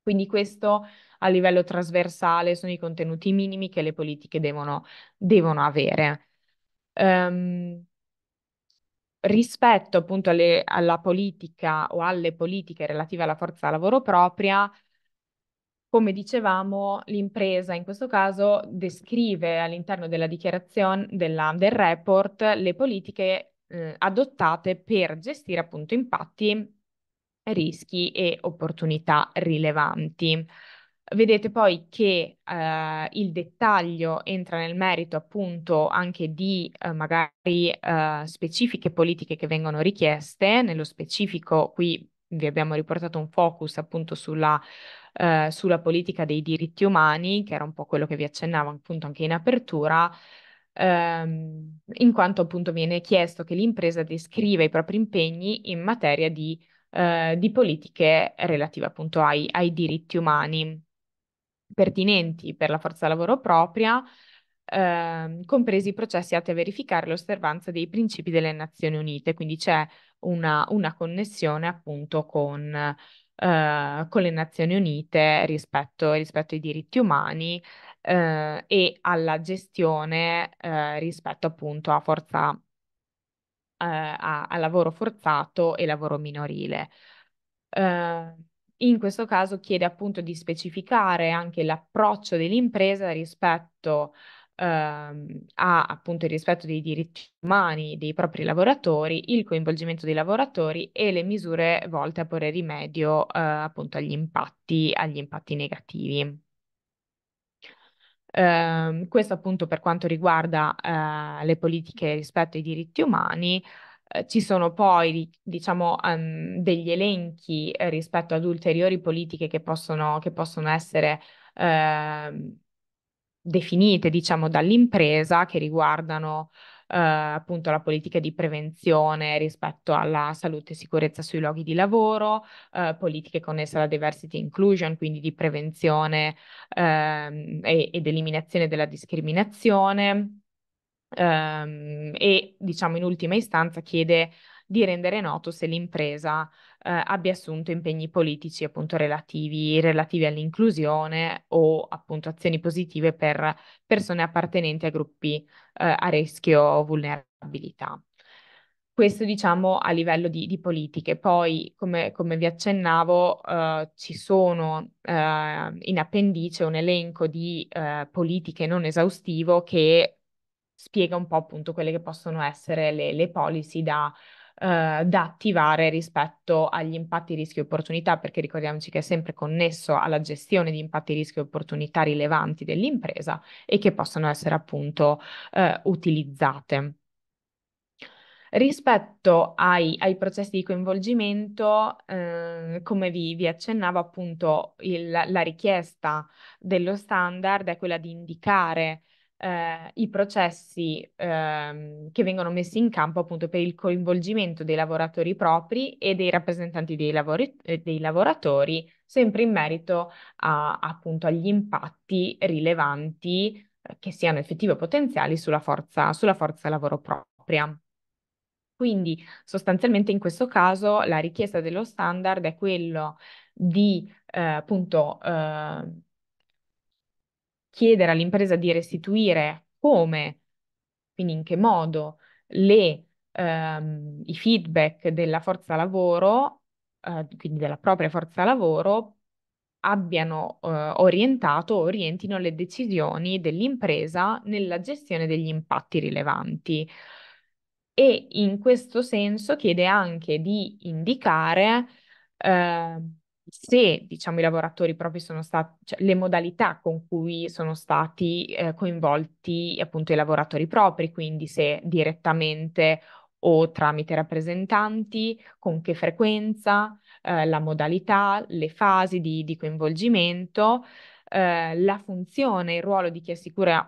Quindi questo a livello trasversale sono i contenuti minimi che le politiche devono, devono avere. Um, rispetto appunto alle, alla politica o alle politiche relative alla forza lavoro propria, come dicevamo, l'impresa in questo caso descrive all'interno della dichiarazione della, del report le politiche eh, adottate per gestire appunto impatti rischi e opportunità rilevanti. Vedete poi che eh, il dettaglio entra nel merito appunto anche di eh, magari eh, specifiche politiche che vengono richieste, nello specifico qui vi abbiamo riportato un focus appunto sulla, eh, sulla politica dei diritti umani, che era un po' quello che vi accennavo appunto anche in apertura, ehm, in quanto appunto viene chiesto che l'impresa descriva i propri impegni in materia di eh, di politiche relative appunto ai, ai, diritti umani pertinenti per la forza lavoro propria, eh, compresi i processi atti a verificare l'osservanza dei principi delle Nazioni Unite. Quindi c'è una, una connessione appunto con, eh, con, le Nazioni Unite rispetto, rispetto ai diritti umani eh, e alla gestione eh, rispetto appunto a forza eh, a, a, lavoro forzato e lavoro minorile. Uh, in questo caso chiede appunto di specificare anche l'approccio dell'impresa rispetto ehm, a appunto il rispetto dei diritti umani dei propri lavoratori, il coinvolgimento dei lavoratori e le misure volte a porre rimedio eh, appunto agli impatti, agli impatti negativi. Eh, questo appunto per quanto riguarda eh, le politiche rispetto ai diritti umani. Eh, ci sono poi, diciamo, um, degli elenchi eh, rispetto ad ulteriori politiche che possono, che possono essere ehm, definite, diciamo, dall'impresa che riguardano eh, appunto la politica di prevenzione rispetto alla salute e sicurezza sui luoghi di lavoro, eh, politiche connesse alla diversity inclusion, quindi di prevenzione ehm, ed eliminazione della discriminazione. Um, e diciamo in ultima istanza chiede di rendere noto se l'impresa eh, abbia assunto impegni politici appunto relativi, relativi all'inclusione o appunto azioni positive per persone appartenenti a gruppi eh, a rischio o vulnerabilità. Questo diciamo a livello di, di politiche. Poi, come, come vi accennavo, eh, ci sono eh, in appendice un elenco di eh, politiche non esaustivo che spiega un po' appunto quelle che possono essere le, le policy da eh, da attivare rispetto agli impatti, rischi e opportunità, perché ricordiamoci che è sempre connesso alla gestione di impatti, rischi e opportunità rilevanti dell'impresa e che possono essere appunto eh, utilizzate. Rispetto ai, ai, processi di coinvolgimento, eh, come vi, vi, accennavo, appunto il, la richiesta dello standard è quella di indicare eh, i processi ehm, che vengono messi in campo appunto per il coinvolgimento dei lavoratori propri e dei rappresentanti dei, lavori, eh, dei lavoratori, sempre in merito a, appunto agli impatti rilevanti eh, che siano effettivi o potenziali sulla forza, sulla forza lavoro propria. Quindi sostanzialmente in questo caso la richiesta dello standard è quello di eh, appunto eh, chiedere all'impresa di restituire come, quindi in che modo, le, ehm, i feedback della forza lavoro, eh, quindi della propria forza lavoro, abbiano eh, orientato, orientino le decisioni dell'impresa nella gestione degli impatti rilevanti. E in questo senso chiede anche di indicare eh, se diciamo, i lavoratori propri sono stati, cioè, le modalità con cui sono stati eh, coinvolti appunto i lavoratori propri, quindi se direttamente o tramite rappresentanti, con che frequenza, eh, la modalità, le fasi di, di coinvolgimento, eh, la funzione, il ruolo di chi assicura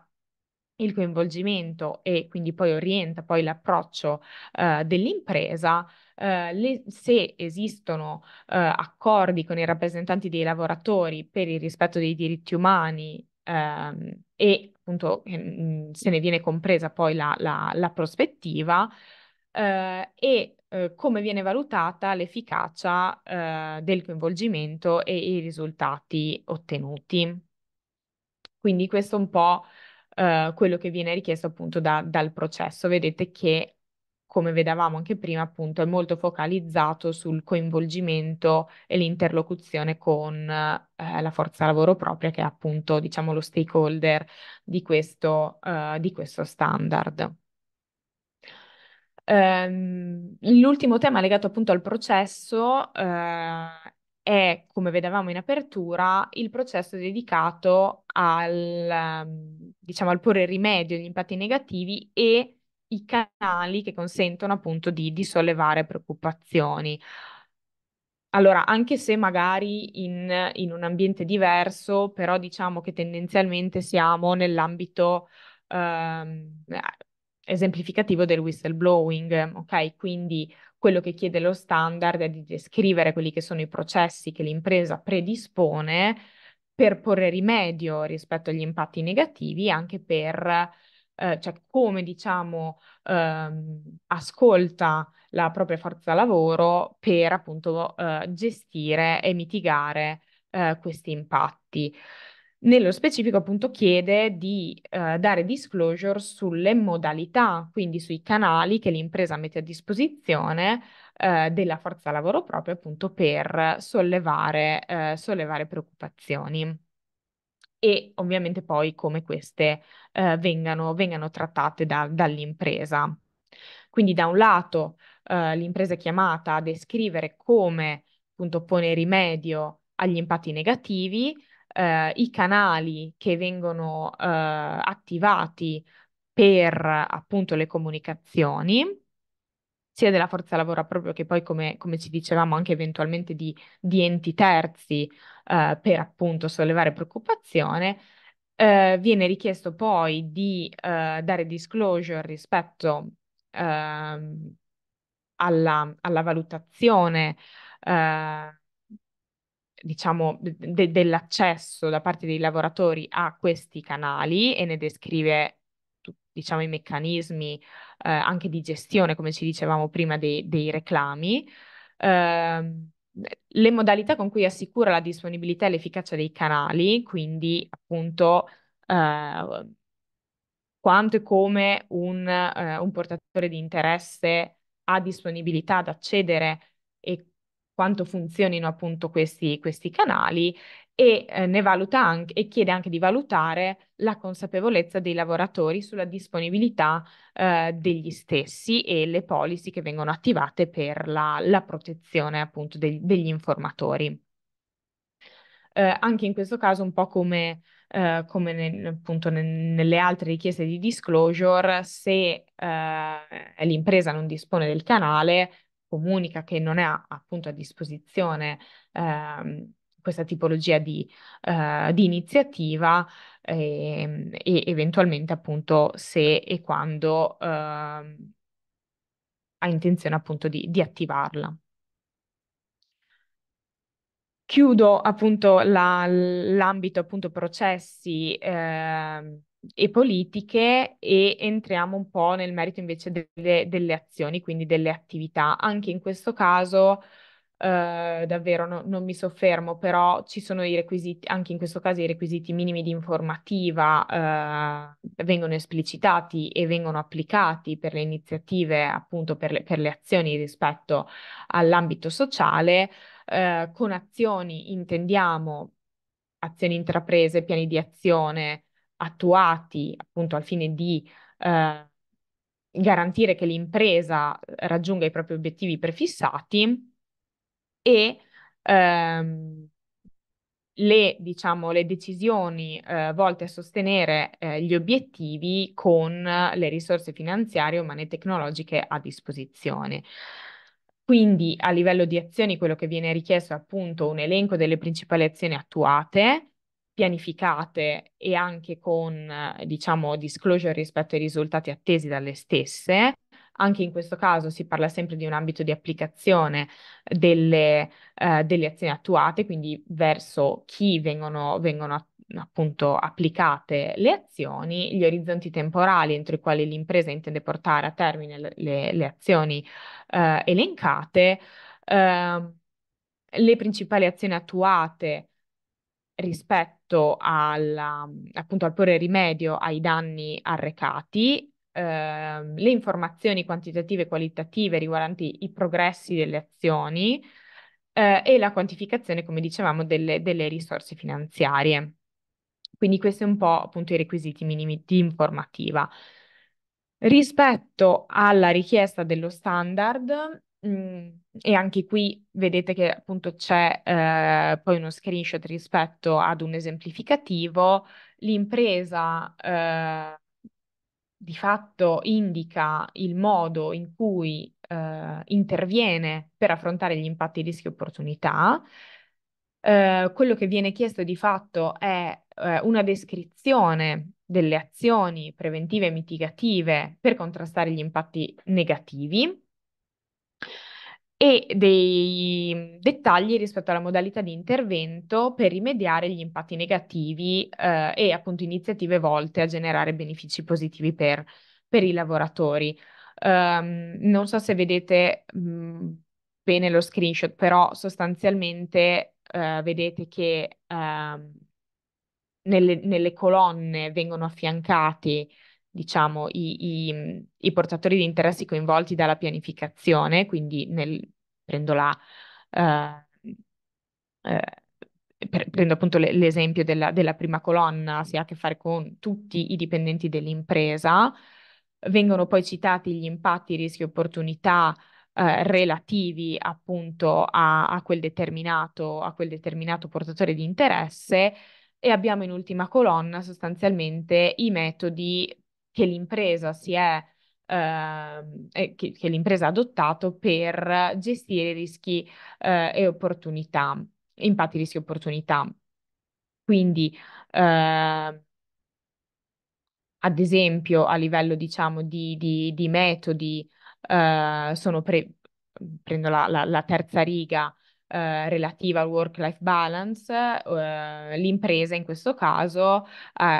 il coinvolgimento e quindi poi orienta poi l'approccio uh, dell'impresa, uh, le, se esistono uh, accordi con i rappresentanti dei lavoratori per il rispetto dei diritti umani ehm, e appunto ehm, se ne viene compresa poi la, la, la prospettiva e come viene valutata l'efficacia del coinvolgimento e i risultati ottenuti. Quindi questo un po' Eh, quello che viene richiesto appunto da, dal processo. Vedete che, come vedevamo anche prima, appunto è molto focalizzato sul coinvolgimento e l'interlocuzione con eh, la forza lavoro propria, che è appunto diciamo lo stakeholder di questo, eh, di questo standard. Um, l'ultimo tema legato appunto al processo uh, è, come vedevamo in apertura, il processo dedicato al, ehm, diciamo, al porre rimedio agli impatti negativi e i canali che consentono appunto di, di sollevare preoccupazioni. Allora, anche se magari in, in, un ambiente diverso, però diciamo che tendenzialmente siamo nell'ambito ehm, esemplificativo del whistleblowing, ok? Quindi quello che chiede lo standard è di descrivere quelli che sono i processi che l'impresa predispone per porre rimedio rispetto agli impatti negativi, anche per eh, cioè come diciamo ehm, ascolta la propria forza lavoro per appunto eh, gestire e mitigare eh, questi impatti. Nello specifico, appunto, chiede di eh, dare disclosure sulle modalità, quindi sui canali che l'impresa mette a disposizione eh, della forza lavoro proprio appunto per sollevare, eh, sollevare preoccupazioni. E ovviamente poi come queste eh, vengano, vengano, trattate da, dall'impresa. Quindi, da un lato, eh, l'impresa è chiamata a descrivere come appunto pone rimedio agli impatti negativi eh, i canali che vengono eh, attivati per appunto le comunicazioni, sia della forza lavoro proprio che poi, come, come ci dicevamo, anche eventualmente di, di enti terzi eh, per appunto sollevare preoccupazione. Eh, viene richiesto poi di eh, dare disclosure rispetto ehm, alla, alla, valutazione eh, diciamo, de- dell'accesso da parte dei lavoratori a questi canali e ne descrive diciamo, i meccanismi eh, anche di gestione, come ci dicevamo prima, dei, dei reclami. Eh, le modalità con cui assicura la disponibilità e l'efficacia dei canali, quindi appunto eh, quanto e come un, eh, un portatore di interesse ha disponibilità ad accedere quanto funzionino appunto questi, questi canali e, eh, ne valuta anche, e chiede anche di valutare la consapevolezza dei lavoratori sulla disponibilità eh, degli stessi e le policy che vengono attivate per la, la protezione appunto de- degli informatori. Eh, anche in questo caso, un po' come, eh, come nel, appunto ne, nelle altre richieste di disclosure, se eh, l'impresa non dispone del canale, comunica che non è appunto a disposizione eh, questa tipologia di, eh, di iniziativa e, ehm, e, eventualmente appunto se e quando eh, ha intenzione appunto di, di attivarla. Chiudo appunto la, l'ambito appunto processi eh, e politiche e entriamo un po' nel merito invece delle, delle azioni, quindi delle attività. Anche in questo caso, eh, davvero no, non mi soffermo, però ci sono i requisiti, anche in questo caso i requisiti minimi di informativa eh, vengono esplicitati e vengono applicati per le iniziative, appunto per le, per le azioni rispetto all'ambito sociale. Eh, con azioni intendiamo azioni intraprese, piani di azione, attuati appunto al fine di eh, garantire che l'impresa raggiunga i propri obiettivi prefissati e ehm, le, diciamo, le, decisioni eh, volte a sostenere eh, gli obiettivi con le risorse finanziarie, umane e tecnologiche a disposizione. Quindi a livello di azioni quello che viene richiesto è appunto un elenco delle principali azioni attuate, pianificate e anche con, diciamo, disclosure rispetto ai risultati attesi dalle stesse. Anche in questo caso si parla sempre di un ambito di applicazione delle, eh, delle azioni attuate, quindi verso chi vengono, vengono appunto applicate le azioni, gli orizzonti temporali entro i quali l'impresa intende portare a termine le, le azioni eh, elencate, eh, le principali azioni attuate rispetto alla, appunto, al porre rimedio ai danni arrecati, eh, le informazioni quantitative e qualitative riguardanti i progressi delle azioni eh, e la quantificazione, come dicevamo, delle, delle, risorse finanziarie. Quindi questi sono un po' appunto i requisiti minimi di informativa. Rispetto alla richiesta dello standard, Mhmm, e anche qui vedete che appunto c'è eh, poi uno screenshot rispetto ad un esemplificativo. L'impresa eh, di fatto indica il modo in cui eh, interviene per affrontare gli impatti rischi-opportunità. e eh, quello che viene chiesto di fatto è eh, una descrizione delle azioni preventive e mitigative per contrastare gli impatti negativi e dei dettagli rispetto alla modalità di intervento per rimediare gli impatti negativi eh, e appunto iniziative volte a generare benefici positivi per, per i lavoratori. Um, non so se vedete mh, bene lo screenshot, però sostanzialmente uh, vedete che uh, nelle, nelle, colonne vengono affiancati diciamo, i, i, i, portatori di interessi coinvolti dalla pianificazione, quindi nel, prendo, la, eh, eh, per, prendo appunto le, l'esempio della, della, prima colonna, si ha a che fare con tutti i dipendenti dell'impresa, vengono poi citati gli impatti, rischi e opportunità eh, relativi appunto a, a, quel a quel determinato portatore di interesse e abbiamo in ultima colonna sostanzialmente i metodi che l'impresa si è eh, che, che, l'impresa ha adottato per gestire rischi eh, e opportunità, impatti rischi e opportunità. Quindi, eh, ad esempio, a livello diciamo di, di, di metodi, eh, sono pre- prendo la, la, la terza riga, eh, relativa al work-life balance, eh, l'impresa in questo caso eh,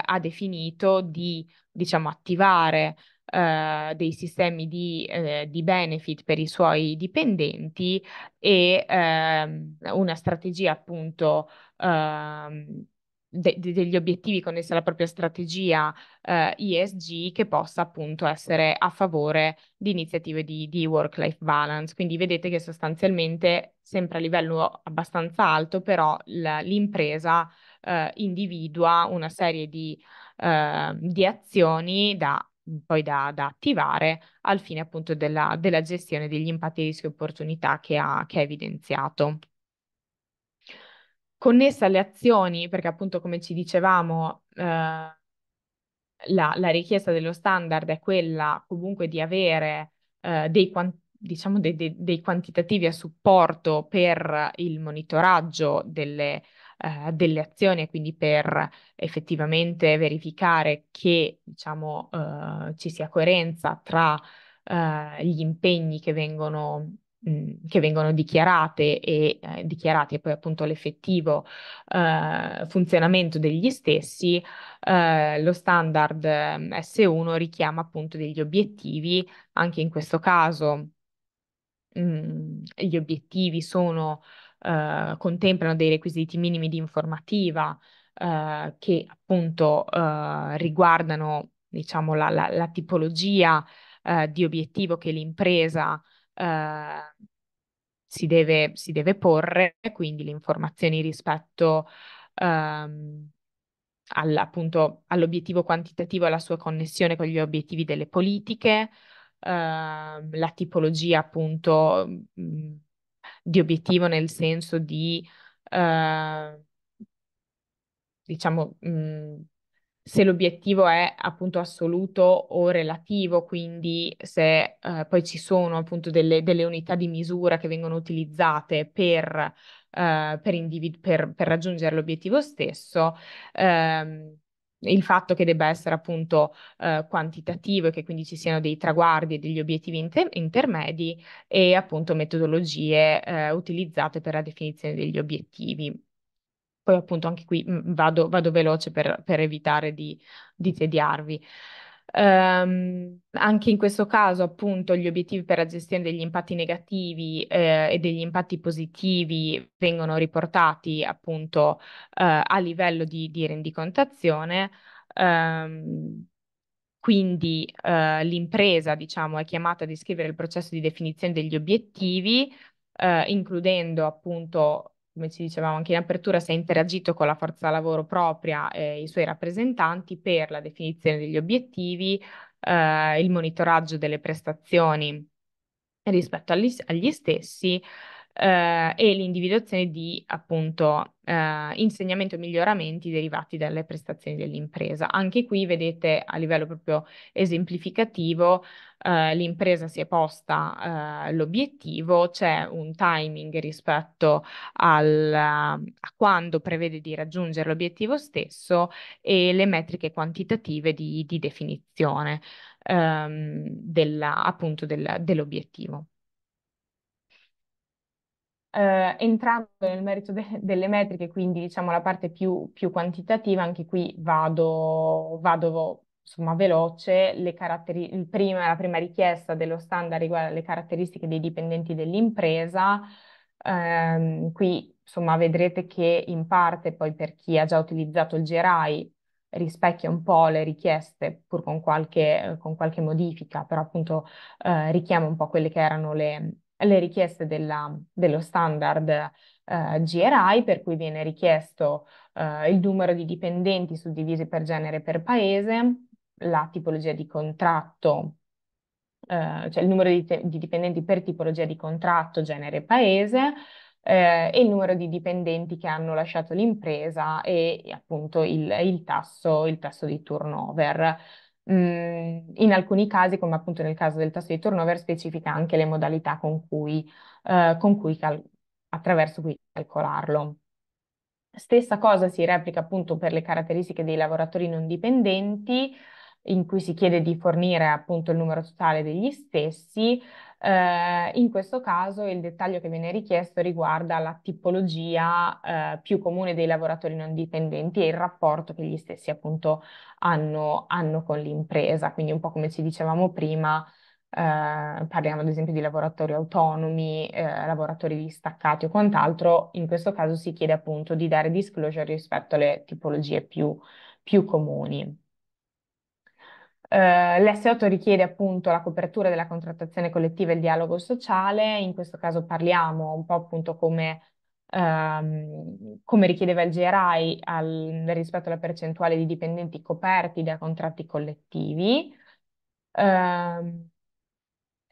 ha definito di, diciamo, attivare Uh, dei sistemi di, uh, di, benefit per i suoi dipendenti e uh, una strategia appunto ehm, de- degli obiettivi connessi alla propria strategia eh, ESG che possa appunto essere a favore di iniziative di, di work-life balance. Quindi vedete che sostanzialmente, sempre a livello abbastanza alto, però l- l'impresa eh, individua una serie di, eh, di azioni da poi da, da, attivare al fine appunto della, della gestione degli impatti di rischio opportunità che ha, che ha evidenziato connessa alle azioni, perché appunto come ci dicevamo, eh, la, la, richiesta dello standard è quella comunque di avere eh, dei, diciamo de, de, dei, quantitativi a supporto per il monitoraggio delle, eh, delle azioni e quindi per effettivamente verificare che diciamo, eh, ci sia coerenza tra eh, gli impegni che vengono mh, che vengono dichiarate e eh, dichiarate poi appunto l'effettivo eh, funzionamento degli stessi, eh, lo standard S1 richiama appunto degli obiettivi, anche in questo caso mh, gli obiettivi sono, eh, contemplano dei requisiti minimi di informativa eh, che appunto eh, riguardano diciamo la, la, la tipologia di obiettivo che l'impresa eh, si, deve, si, deve, porre, quindi le informazioni rispetto ehm, all, appunto, all'obiettivo quantitativo e alla sua connessione con gli obiettivi delle politiche, ehm, la tipologia appunto mh, mm, di obiettivo nel senso di, eh, diciamo, mh, mm, se l'obiettivo è appunto assoluto o relativo, quindi se eh, poi ci sono appunto delle, delle, unità di misura che vengono utilizzate per, eh, per, individu- per, per raggiungere l'obiettivo stesso, ehm, il fatto che debba essere appunto eh, quantitativo e che quindi ci siano dei traguardi e degli obiettivi inter- intermedi e appunto metodologie eh, utilizzate per la definizione degli obiettivi. Poi appunto anche qui mh, mhmm, vado, vado, veloce per, per evitare di, di tediarvi. Um, anche in questo caso, appunto, gli obiettivi per la gestione degli impatti negativi eh, e degli impatti positivi vengono riportati appunto eh, a livello di, di rendicontazione. Um, quindi eh, l'impresa, diciamo, è chiamata a descrivere il processo di definizione degli obiettivi, eh, includendo appunto come ci dicevamo anche in apertura, si è interagito con la forza lavoro propria e i suoi rappresentanti per la definizione degli obiettivi, eh, il monitoraggio delle prestazioni rispetto agli, agli stessi, eh, e l'individuazione di appunto eh, insegnamento e miglioramenti derivati dalle prestazioni dell'impresa. Anche qui vedete a livello proprio esemplificativo eh, l'impresa si è posta eh, l'obiettivo, c'è un timing rispetto al, a quando prevede di raggiungere l'obiettivo stesso e le metriche quantitative di, di definizione ehm, della, appunto del, dell'obiettivo eh, entrando nel merito de- delle metriche, quindi diciamo la parte più, più quantitativa, anche qui vado, vado insomma, veloce. Caratteri- prima, la prima richiesta dello standard riguarda le caratteristiche dei dipendenti dell'impresa. Eh, qui insomma, vedrete che in parte poi per chi ha già utilizzato il GRI rispecchia un po' le richieste, pur con qualche, con qualche modifica, però appunto eh, richiama un po' quelle che erano le, le richieste della, dello standard eh, GRI, per cui viene richiesto eh, il numero di dipendenti suddivisi per genere e per paese, la tipologia di contratto, eh, cioè il numero di, di, dipendenti per tipologia di contratto, genere e paese, eh, e il numero di dipendenti che hanno lasciato l'impresa e, e appunto il, il, tasso, il tasso di turnover. Mhmm, in alcuni casi, come appunto nel caso del tasso di turnover, specifica anche le modalità con cui, eh, con cui cal- attraverso cui calcolarlo. Stessa cosa si replica appunto per le caratteristiche dei lavoratori non dipendenti, in cui si chiede di fornire appunto il numero totale degli stessi. Eh, in questo caso il dettaglio che viene richiesto riguarda la tipologia eh, più comune dei lavoratori non dipendenti e il rapporto che gli stessi appunto hanno, hanno con l'impresa, quindi un po' come ci dicevamo prima. Eh, parliamo ad esempio di lavoratori autonomi, eh, lavoratori distaccati o quant'altro, in questo caso si chiede appunto di dare disclosure rispetto alle tipologie più, più comuni. Eh, L'S8 richiede appunto la copertura della contrattazione collettiva e il dialogo sociale, in questo caso parliamo un po' appunto come, ehm, come richiedeva il GRI al, rispetto alla percentuale di dipendenti coperti da contratti collettivi. Eh,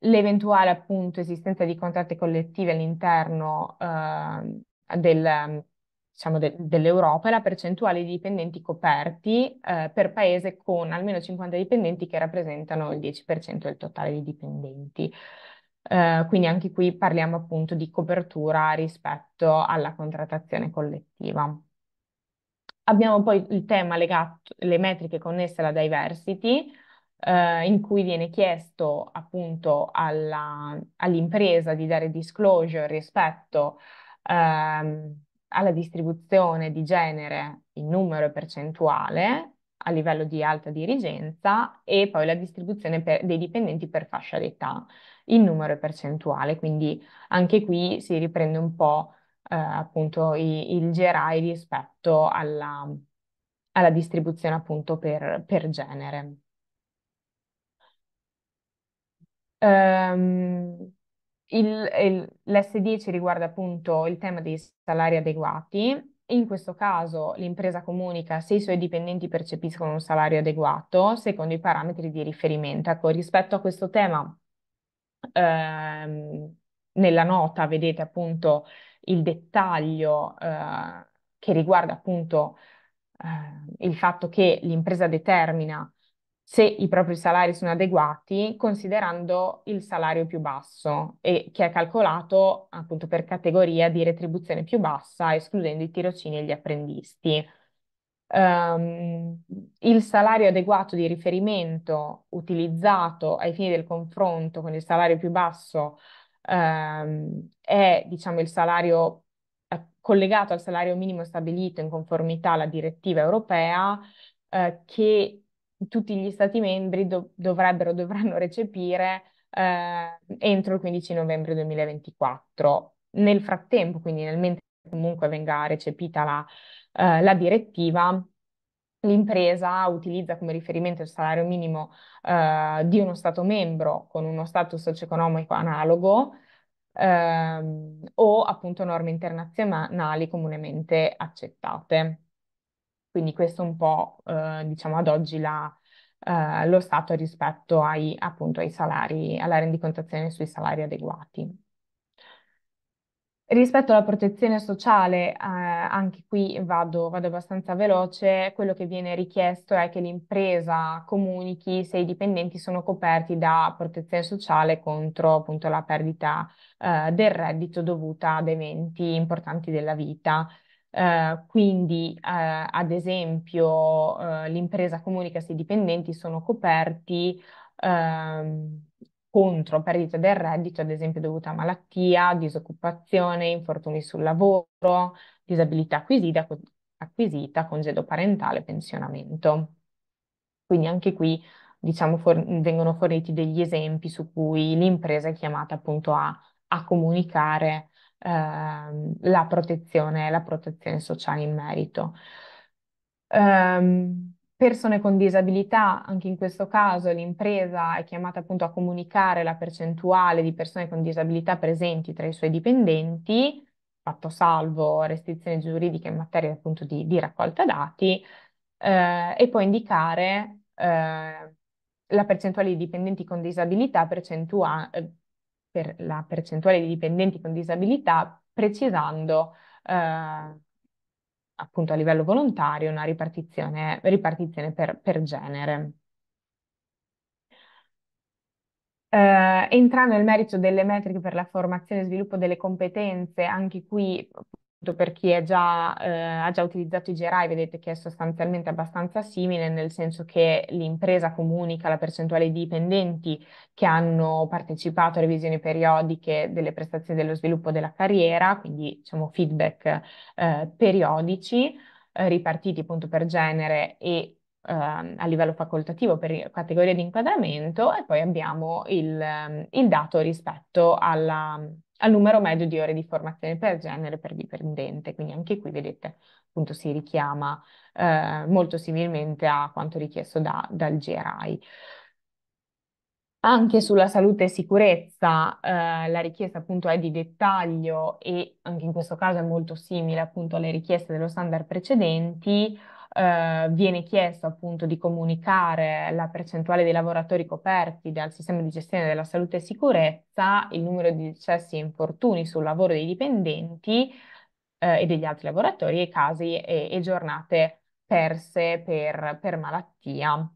l'eventuale appunto esistenza di contratti collettivi all'interno eh, del, diciamo, de- dell'Europa è la percentuale di dipendenti coperti eh, per paese con almeno 50 dipendenti che rappresentano il 10% del totale di dipendenti. Eh, quindi anche qui parliamo appunto di copertura rispetto alla contrattazione collettiva. Abbiamo poi il tema legato alle metriche connesse alla diversity, eh, in cui viene chiesto appunto alla, all'impresa di dare disclosure rispetto ehm, alla distribuzione di genere in numero e percentuale a livello di alta dirigenza e poi la distribuzione per, dei dipendenti per fascia d'età in numero e percentuale, quindi anche qui si riprende un po' eh, appunto i, il GRI rispetto alla, alla distribuzione appunto per, per genere. Um, l'S10 riguarda appunto il tema dei salari adeguati. In questo caso l'impresa comunica se i suoi dipendenti percepiscono un salario adeguato secondo i parametri di riferimento. Ecco, rispetto a questo tema, ehm, nella nota vedete appunto il dettaglio eh, che riguarda appunto eh, il fatto che l'impresa determina se i propri salari sono adeguati, considerando il salario più basso, e che è calcolato appunto per categoria di retribuzione più bassa, escludendo i tirocini e gli apprendisti. Um, il salario adeguato di riferimento utilizzato ai fini del confronto con il salario più basso um, è, diciamo, il salario eh, collegato al salario minimo stabilito in conformità alla direttiva europea, eh, che tutti gli Stati membri do- dovrebbero, dovranno recepire eh, entro il 15 novembre 2024. Nel frattempo, quindi nel mentre comunque venga recepita la, eh, la direttiva, l'impresa utilizza come riferimento il salario minimo eh, di uno Stato membro con uno status socio-economico analogo ehm, o appunto norme internazionali comunemente accettate. Quindi questo è un po', eh, diciamo, ad oggi la, eh, lo stato rispetto ai, appunto, ai salari, alla rendicontazione sui salari adeguati. Rispetto alla protezione sociale, eh, anche qui vado, vado, abbastanza veloce, quello che viene richiesto è che l'impresa comunichi se i dipendenti sono coperti da protezione sociale contro appunto la perdita eh, del reddito dovuta ad eventi importanti della vita. Uh, quindi, uh, ad esempio, uh, l'impresa comunica se i dipendenti sono coperti ehm, contro perdita del reddito, ad esempio dovuta a malattia, disoccupazione, infortuni sul lavoro, disabilità acquisita, co- acquisita congedo parentale, pensionamento. Quindi anche qui, diciamo, for- vengono forniti degli esempi su cui l'impresa è chiamata appunto a, a comunicare Ehm, la protezione, la protezione sociale in merito. Um, persone con disabilità, anche in questo caso l'impresa è chiamata appunto a comunicare la percentuale di persone con disabilità presenti tra i suoi dipendenti, fatto salvo restrizioni giuridiche in materia appunto di, di raccolta dati, eh, e poi indicare eh, la percentuale di dipendenti con disabilità percentua- per la percentuale di dipendenti con disabilità, precisando eh, appunto a livello volontario una ripartizione, ripartizione per, per, genere. Eh, entrando nel merito delle metriche per la formazione e sviluppo delle competenze, anche qui per chi già, eh, ha già utilizzato i GRI, vedete che è sostanzialmente abbastanza simile, nel senso che l'impresa comunica la percentuale di dipendenti che hanno partecipato a revisioni periodiche delle prestazioni dello sviluppo della carriera, quindi diciamo feedback eh, periodici, eh, ripartiti appunto per genere e ehm, a livello facoltativo per categorie di inquadramento e poi abbiamo il, ehm, il dato rispetto alla, al numero medio di ore di formazione per genere per dipendente. Quindi anche qui vedete appunto si richiama eh, molto similmente a quanto richiesto da, dal GRI. Anche sulla salute e sicurezza eh, la richiesta appunto è di dettaglio e anche in questo caso è molto simile appunto alle richieste dello standard precedenti. Eh, viene chiesto appunto di comunicare la percentuale dei lavoratori coperti dal sistema di gestione della salute e sicurezza, il numero di decessi e infortuni sul lavoro dei dipendenti eh, e degli altri lavoratori e casi e, e giornate perse per, per malattia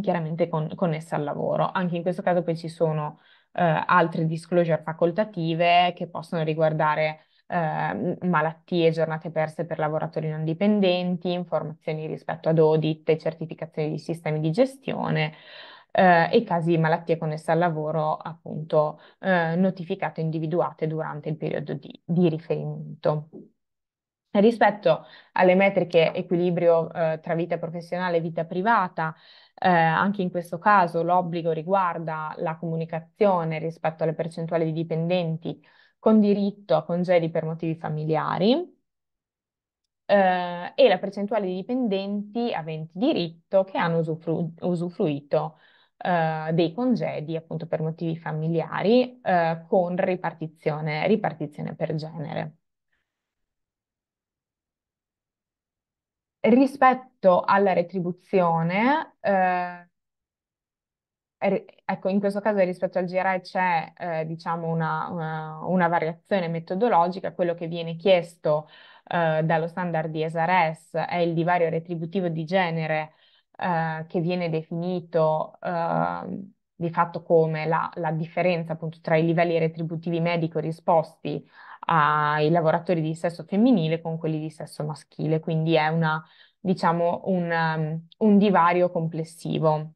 chiaramente con, connessa al lavoro. Anche in questo caso poi ci sono eh, altre disclosure facoltative che possono riguardare eh, malattie, giornate perse per lavoratori non dipendenti, informazioni rispetto ad audit e certificazioni di sistemi di gestione eh, e casi di malattie connesse al lavoro appunto eh, notificate e individuate durante il periodo di, di riferimento. Rispetto alle metriche equilibrio eh, tra vita professionale e vita privata, eh, anche in questo caso l'obbligo riguarda la comunicazione rispetto alle percentuali di dipendenti con diritto a congedi per motivi familiari, eh, e la percentuale di dipendenti aventi diritto che hanno usufru usufruito eh, dei congedi appunto per motivi familiari eh, con ripartizione, ripartizione, per genere. Rispetto alla retribuzione, eh, ecco, in questo caso rispetto al GRE c'è eh, diciamo una, una, una, variazione metodologica, quello che viene chiesto eh, dallo standard di ESARES è il divario retributivo di genere eh, che viene definito ehm, di fatto come la, la differenza appunto tra i livelli retributivi medi corrisposti ai lavoratori di sesso femminile con quelli di sesso maschile, quindi è una, diciamo, un, ehm, un divario complessivo.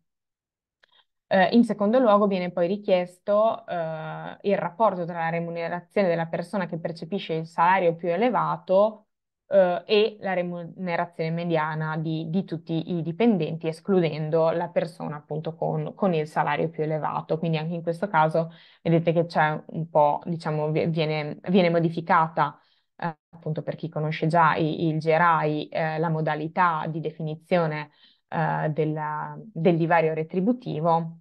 Eh, in secondo luogo viene poi richiesto eh, il rapporto tra la remunerazione della persona che percepisce il salario più elevato eh, e la remunerazione mediana di, di, tutti i dipendenti, escludendo la persona appunto con, con, il salario più elevato. Quindi anche in questo caso vedete che c'è un po', diciamo, viene, viene modificata eh, appunto per chi conosce già il, il GRAI, eh, la modalità di definizione eh, della, del divario retributivo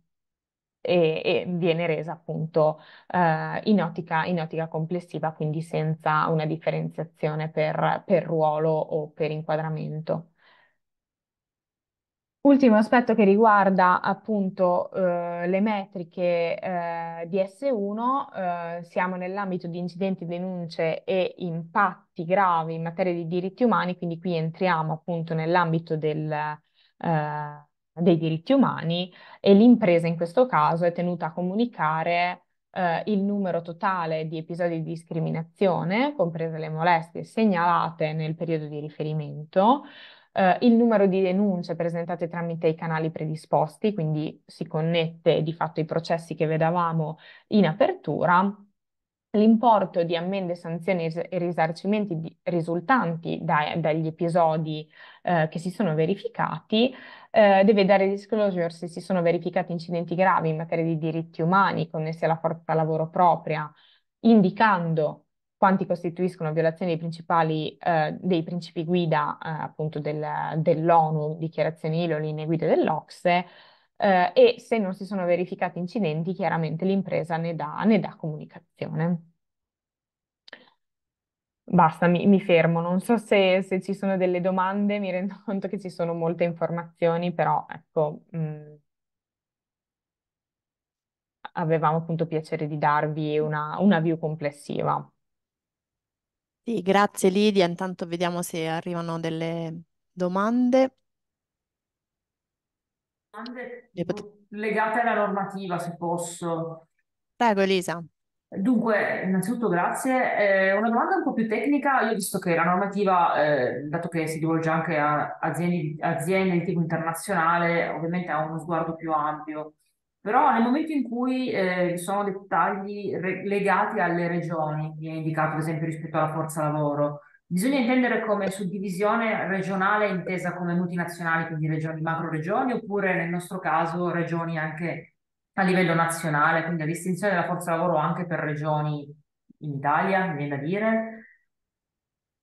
e, e viene resa appunto eh, in, ottica, in, ottica, complessiva, quindi senza una differenziazione per, per ruolo o per inquadramento. Ultimo aspetto che riguarda appunto eh, le metriche eh, di S1, eh, siamo nell'ambito di incidenti, denunce e impatti gravi in materia di diritti umani, quindi qui entriamo appunto nell'ambito del, eh, dei diritti umani e l'impresa in questo caso è tenuta a comunicare eh, il numero totale di episodi di discriminazione, comprese le molestie segnalate nel periodo di riferimento, eh, il numero di denunce presentate tramite i canali predisposti, quindi si connette di fatto i processi che vedevamo in apertura L'importo di ammende, sanzioni e risarcimenti di, risultanti da, dagli episodi eh, che si sono verificati eh, deve dare disclosure se si sono verificati incidenti gravi in materia di diritti umani connessi alla forza lavoro propria, indicando quanti costituiscono violazioni dei principali eh, dei principi guida eh, appunto del, dell'ONU, dichiarazioni ILO, linee guida dell'Ocse, eh, e se non si sono verificati incidenti chiaramente l'impresa ne dà, ne dà comunicazione. Basta, mi, mi, fermo. Non so se, se, ci sono delle domande, mi rendo conto che ci sono molte informazioni, però ecco, mh, mm, avevamo appunto piacere di darvi una, una view complessiva. Sì, grazie Lidia. Intanto vediamo se arrivano delle domande domande legate alla normativa, se posso. Prego Elisa. Dunque, innanzitutto grazie. Eh, una domanda un po' più tecnica. Io ho visto che la normativa, eh, dato che si rivolge anche a aziende, aziende di tipo internazionale, ovviamente ha uno sguardo più ampio, però nel momento in cui eh, sono dettagli re- legati alle regioni, viene indicato ad esempio rispetto alla forza lavoro, Bisogna intendere come suddivisione regionale intesa come multinazionali, quindi regioni, macro regioni, oppure nel nostro caso regioni anche a livello nazionale, quindi a distinzione della forza lavoro anche per regioni in Italia, mi viene da dire.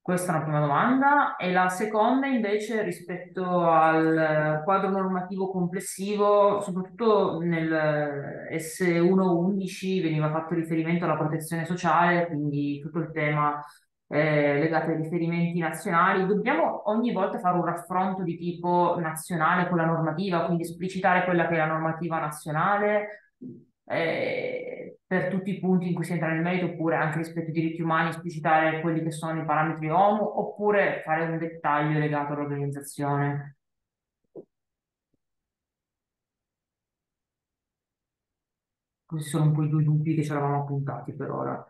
Questa è una prima domanda. E la seconda invece rispetto al quadro normativo complessivo, soprattutto nel S1.11 veniva fatto riferimento alla protezione sociale, quindi tutto il tema eh, legate ai riferimenti nazionali, dobbiamo ogni volta fare un raffronto di tipo nazionale con la normativa, quindi esplicitare quella che è la normativa nazionale eh, per tutti i punti in cui si entra nel merito, oppure anche rispetto ai diritti umani, esplicitare quelli che sono i parametri OMU, oppure fare un dettaglio legato all'organizzazione. Questi sono un po' i due dubbi che ci eravamo appuntati per ora.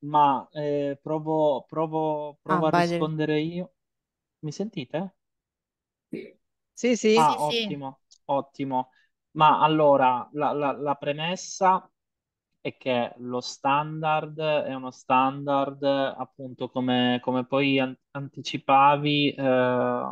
ma eh, provo, provo, provo Ah, a vai. rispondere io. Mi sentite? Sì, sì. Ah, Sì, sì. ottimo, ottimo. Ma allora, la, la- la premessa è che lo standard è uno standard, appunto, come, come poi an- anticipavi, eh,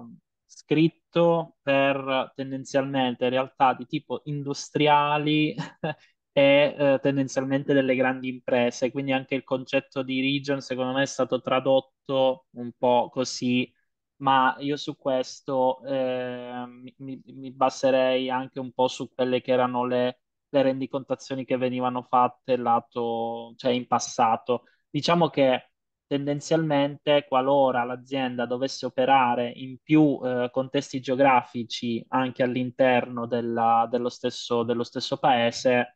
scritto per tendenzialmente realtà di tipo industriali e eh, tendenzialmente delle grandi imprese, quindi anche il concetto di region secondo me è stato tradotto un po' così, ma io su questo eh, mi, mi, baserei anche un po' su quelle che erano le, le rendicontazioni che venivano fatte lato, cioè in passato. Diciamo che tendenzialmente qualora l'azienda dovesse operare in più eh, contesti geografici anche all'interno della, dello, stesso, dello, stesso, paese,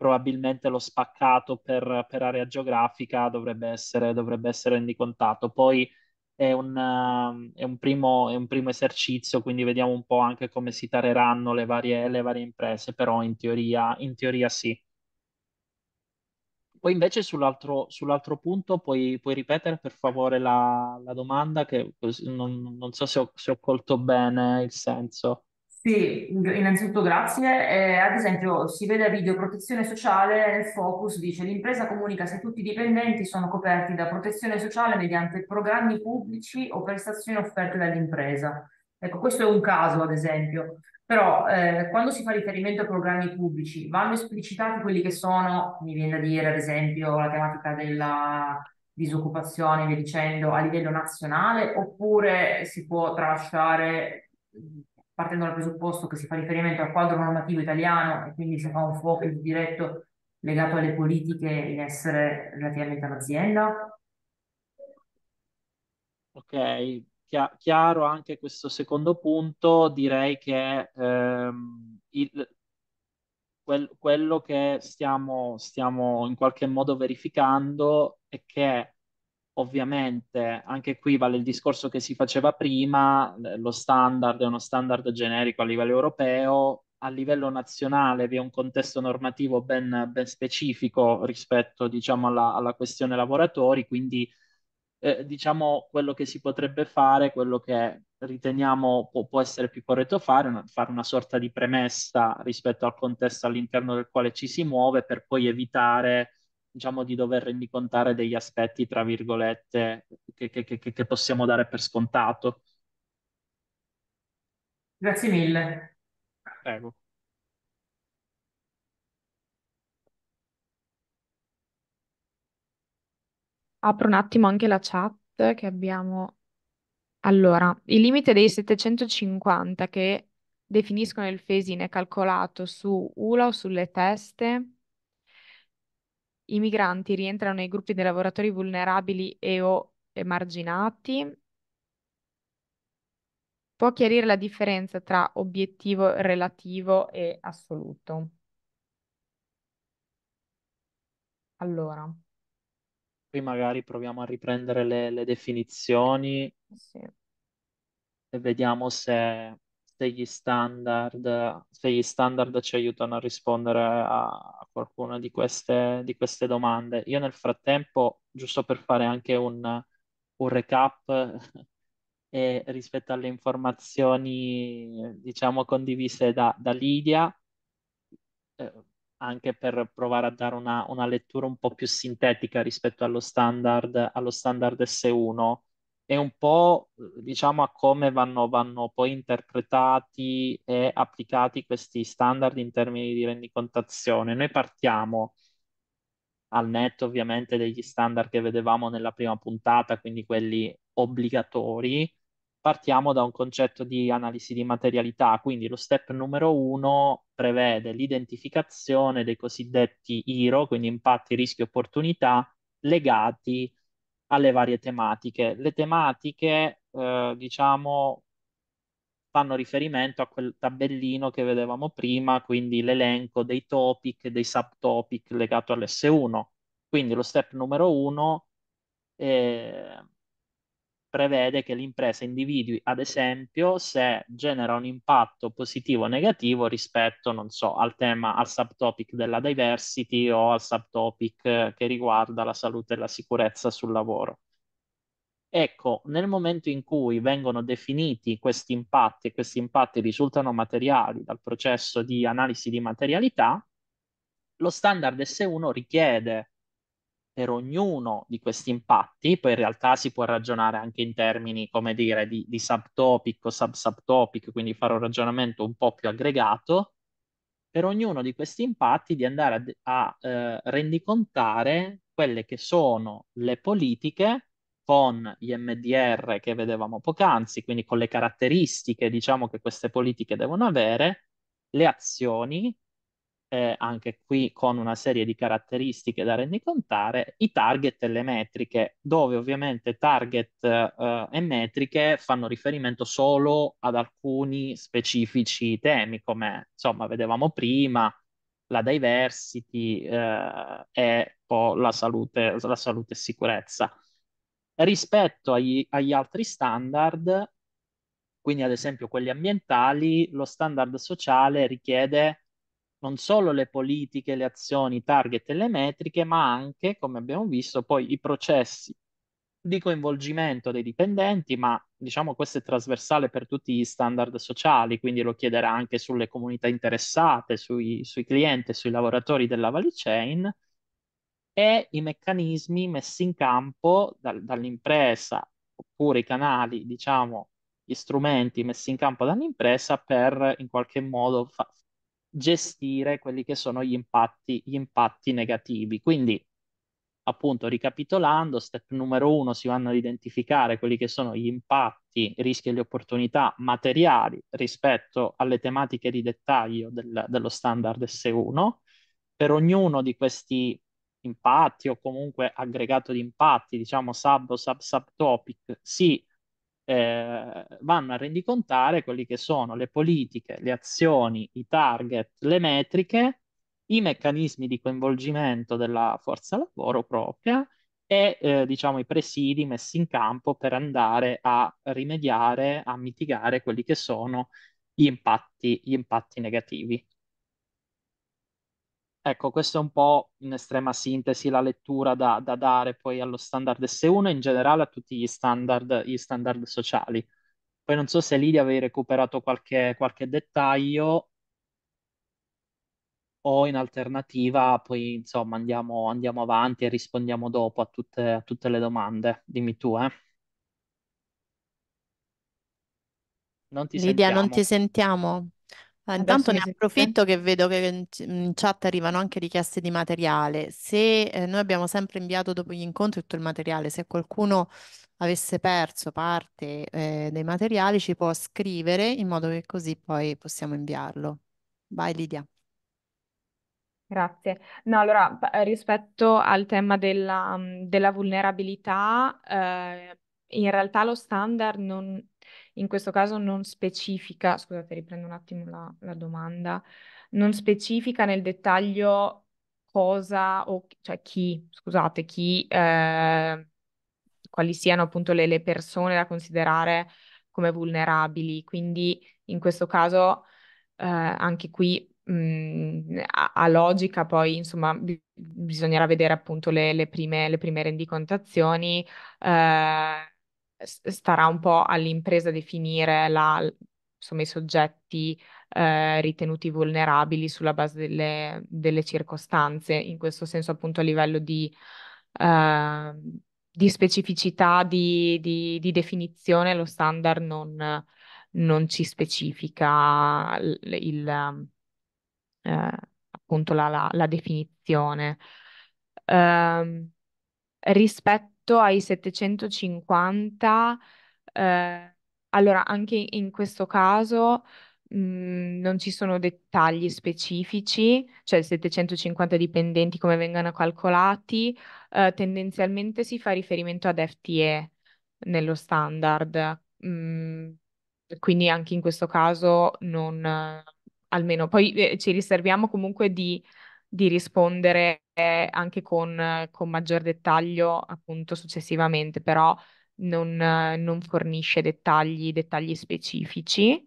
probabilmente lo spaccato per, per area geografica dovrebbe essere, dovrebbe essere rendicontato. Poi è un, è, un primo, è un, primo, esercizio, quindi vediamo un po' anche come si tareranno le varie, le varie imprese, però in teoria, in teoria sì. Poi invece sull'altro, sull'altro punto puoi, puoi, ripetere per favore la, la domanda che non, non so se ho, se ho colto bene il senso. Sì, innanzitutto grazie. Eh, ad esempio si vede a video protezione sociale, nel focus dice l'impresa comunica se tutti i dipendenti sono coperti da protezione sociale mediante programmi pubblici o prestazioni offerte dall'impresa. Ecco, questo è un caso ad esempio, però eh, quando si fa riferimento a programmi pubblici vanno esplicitati quelli che sono, mi viene da dire ad esempio la tematica della disoccupazione, via dicendo, a livello nazionale oppure si può tralasciare partendo dal presupposto che si fa riferimento al quadro normativo italiano e quindi si fa un focus diretto legato alle politiche in essere relativamente all'azienda? Ok, chiaro anche questo secondo punto, direi che ehm, il, quel, quello che stiamo, stiamo in qualche modo verificando è che Ovviamente anche qui vale il discorso che si faceva prima, eh, lo standard è uno standard generico a livello europeo, a livello nazionale vi è un contesto normativo ben, ben specifico rispetto diciamo, alla, alla, questione lavoratori, quindi eh, diciamo quello che si potrebbe fare, quello che riteniamo può, può essere più corretto fare, una, fare una sorta di premessa rispetto al contesto all'interno del quale ci si muove per poi evitare diciamo, di dover rendicontare degli aspetti, tra virgolette, che, che, che, che possiamo dare per scontato. Grazie mille. Prego. Apro un attimo anche la chat che abbiamo. Allora, il limite dei 750 che definiscono il phasing è calcolato su ULA o sulle teste? i migranti rientrano nei gruppi dei lavoratori vulnerabili e o emarginati. Può chiarire la differenza tra obiettivo relativo e assoluto. Allora, Qui magari proviamo a riprendere le, le definizioni sì. e vediamo se degli standard, se gli standard ci aiutano a rispondere a qualcuna di queste, di queste domande. Io nel frattempo, giusto per fare anche un, un recap e rispetto alle informazioni, diciamo, condivise da, da Lidia, eh, anche per provare a dare una, una, lettura un po' più sintetica rispetto allo standard, allo standard S1, è un po' diciamo a come vanno, vanno poi interpretati e applicati questi standard in termini di rendicontazione. Noi partiamo al netto ovviamente degli standard che vedevamo nella prima puntata, quindi quelli obbligatori, partiamo da un concetto di analisi di materialità, quindi lo step numero uno prevede l'identificazione dei cosiddetti IRO, quindi impatti, rischi, opportunità, legati alle varie tematiche. Le tematiche, eh, diciamo, fanno riferimento a quel tabellino che vedevamo prima, quindi l'elenco dei topic, dei subtopic legato all'S1. Quindi lo step numero 1 è... Eh, prevede che l'impresa individui, ad esempio, se genera un impatto positivo o negativo rispetto, non so, al tema, al subtopic della diversity o al subtopic eh, che riguarda la salute e la sicurezza sul lavoro. Ecco, nel momento in cui vengono definiti questi impatti e questi impatti risultano materiali dal processo di analisi di materialità, lo standard S1 richiede per ognuno di questi impatti, poi in realtà si può ragionare anche in termini, come dire, di, di subtopic o sub-subtopic, quindi fare un ragionamento un po' più aggregato, per ognuno di questi impatti di andare a, a eh, rendicontare quelle che sono le politiche con gli MDR che vedevamo poc'anzi, quindi con le caratteristiche, diciamo, che queste politiche devono avere, le azioni eh, anche qui con una serie di caratteristiche da rendicontare, i target e le metriche, dove ovviamente target eh, e metriche fanno riferimento solo ad alcuni specifici temi, come insomma vedevamo prima, la diversity eh, e poi la salute, la salute e sicurezza. Rispetto agli, agli altri standard, quindi ad esempio quelli ambientali, lo standard sociale richiede non solo le politiche, le azioni, i target e le metriche, ma anche, come abbiamo visto, poi i processi di coinvolgimento dei dipendenti, ma diciamo questo è trasversale per tutti gli standard sociali, quindi lo chiederà anche sulle comunità interessate, sui, sui clienti, sui lavoratori della value chain, e i meccanismi messi in campo dal, dall'impresa, oppure i canali, diciamo, gli strumenti messi in campo dall'impresa per in qualche modo fa- gestire quelli che sono gli impatti, gli impatti negativi. Quindi, appunto, ricapitolando, step numero uno si vanno ad identificare quelli che sono gli impatti, i rischi e le opportunità materiali rispetto alle tematiche di dettaglio del, dello standard S1. Per ognuno di questi impatti o comunque aggregato di impatti, diciamo sub o sub subtopic, si eh, vanno a rendicontare quelli che sono le politiche, le azioni, i target, le metriche, i meccanismi di coinvolgimento della forza lavoro propria e eh, diciamo i presidi messi in campo per andare a rimediare, a mitigare quelli che sono gli impatti, gli impatti negativi. Ecco, questo è un po' in estrema sintesi la lettura da, da, dare poi allo standard S1 e in generale a tutti gli standard, gli standard sociali. Poi non so se Lidia avevi recuperato qualche, qualche dettaglio o in alternativa poi insomma andiamo, andiamo avanti e rispondiamo dopo a tutte, a tutte le domande. Dimmi tu, eh. Non ti Lidia, non sentiamo. ti sentiamo? intanto ne approfitto che vedo che in chat arrivano anche richieste di materiale. Se eh, noi abbiamo sempre inviato dopo gli incontri tutto il materiale, se qualcuno avesse perso parte eh, dei materiali ci può scrivere in modo che così poi possiamo inviarlo. Vai Lidia. Grazie. No, allora, eh, rispetto al tema della, della vulnerabilità, eh, in realtà lo standard non, in questo caso non specifica, scusate, riprendo un attimo la, la domanda, non specifica nel dettaglio cosa o cioè chi, scusate, chi, eh, quali siano appunto le, le persone da considerare come vulnerabili. Quindi in questo caso eh, anche qui mh, mm, a, a, logica poi insomma b- bisognerà vedere appunto le, le, prime, le prime rendicontazioni. Eh, starà un po' all'impresa definire la, insomma, i soggetti eh, ritenuti vulnerabili sulla base delle, delle, circostanze, in questo senso appunto a livello di, eh, di specificità, di, di, di, definizione, lo standard non, non ci specifica il, il, eh, appunto la, la, la definizione. Ehm, rispetto 8 ai 750, eh, allora anche in questo caso mh, mhmm, non ci sono dettagli specifici, cioè 750 dipendenti come vengano calcolati, eh, tendenzialmente si fa riferimento ad FTE nello standard, mh, mhmm, quindi anche in questo caso non, almeno poi eh, ci riserviamo comunque di di rispondere eh, anche con, con maggior dettaglio appunto successivamente, però non, non fornisce dettagli, dettagli specifici.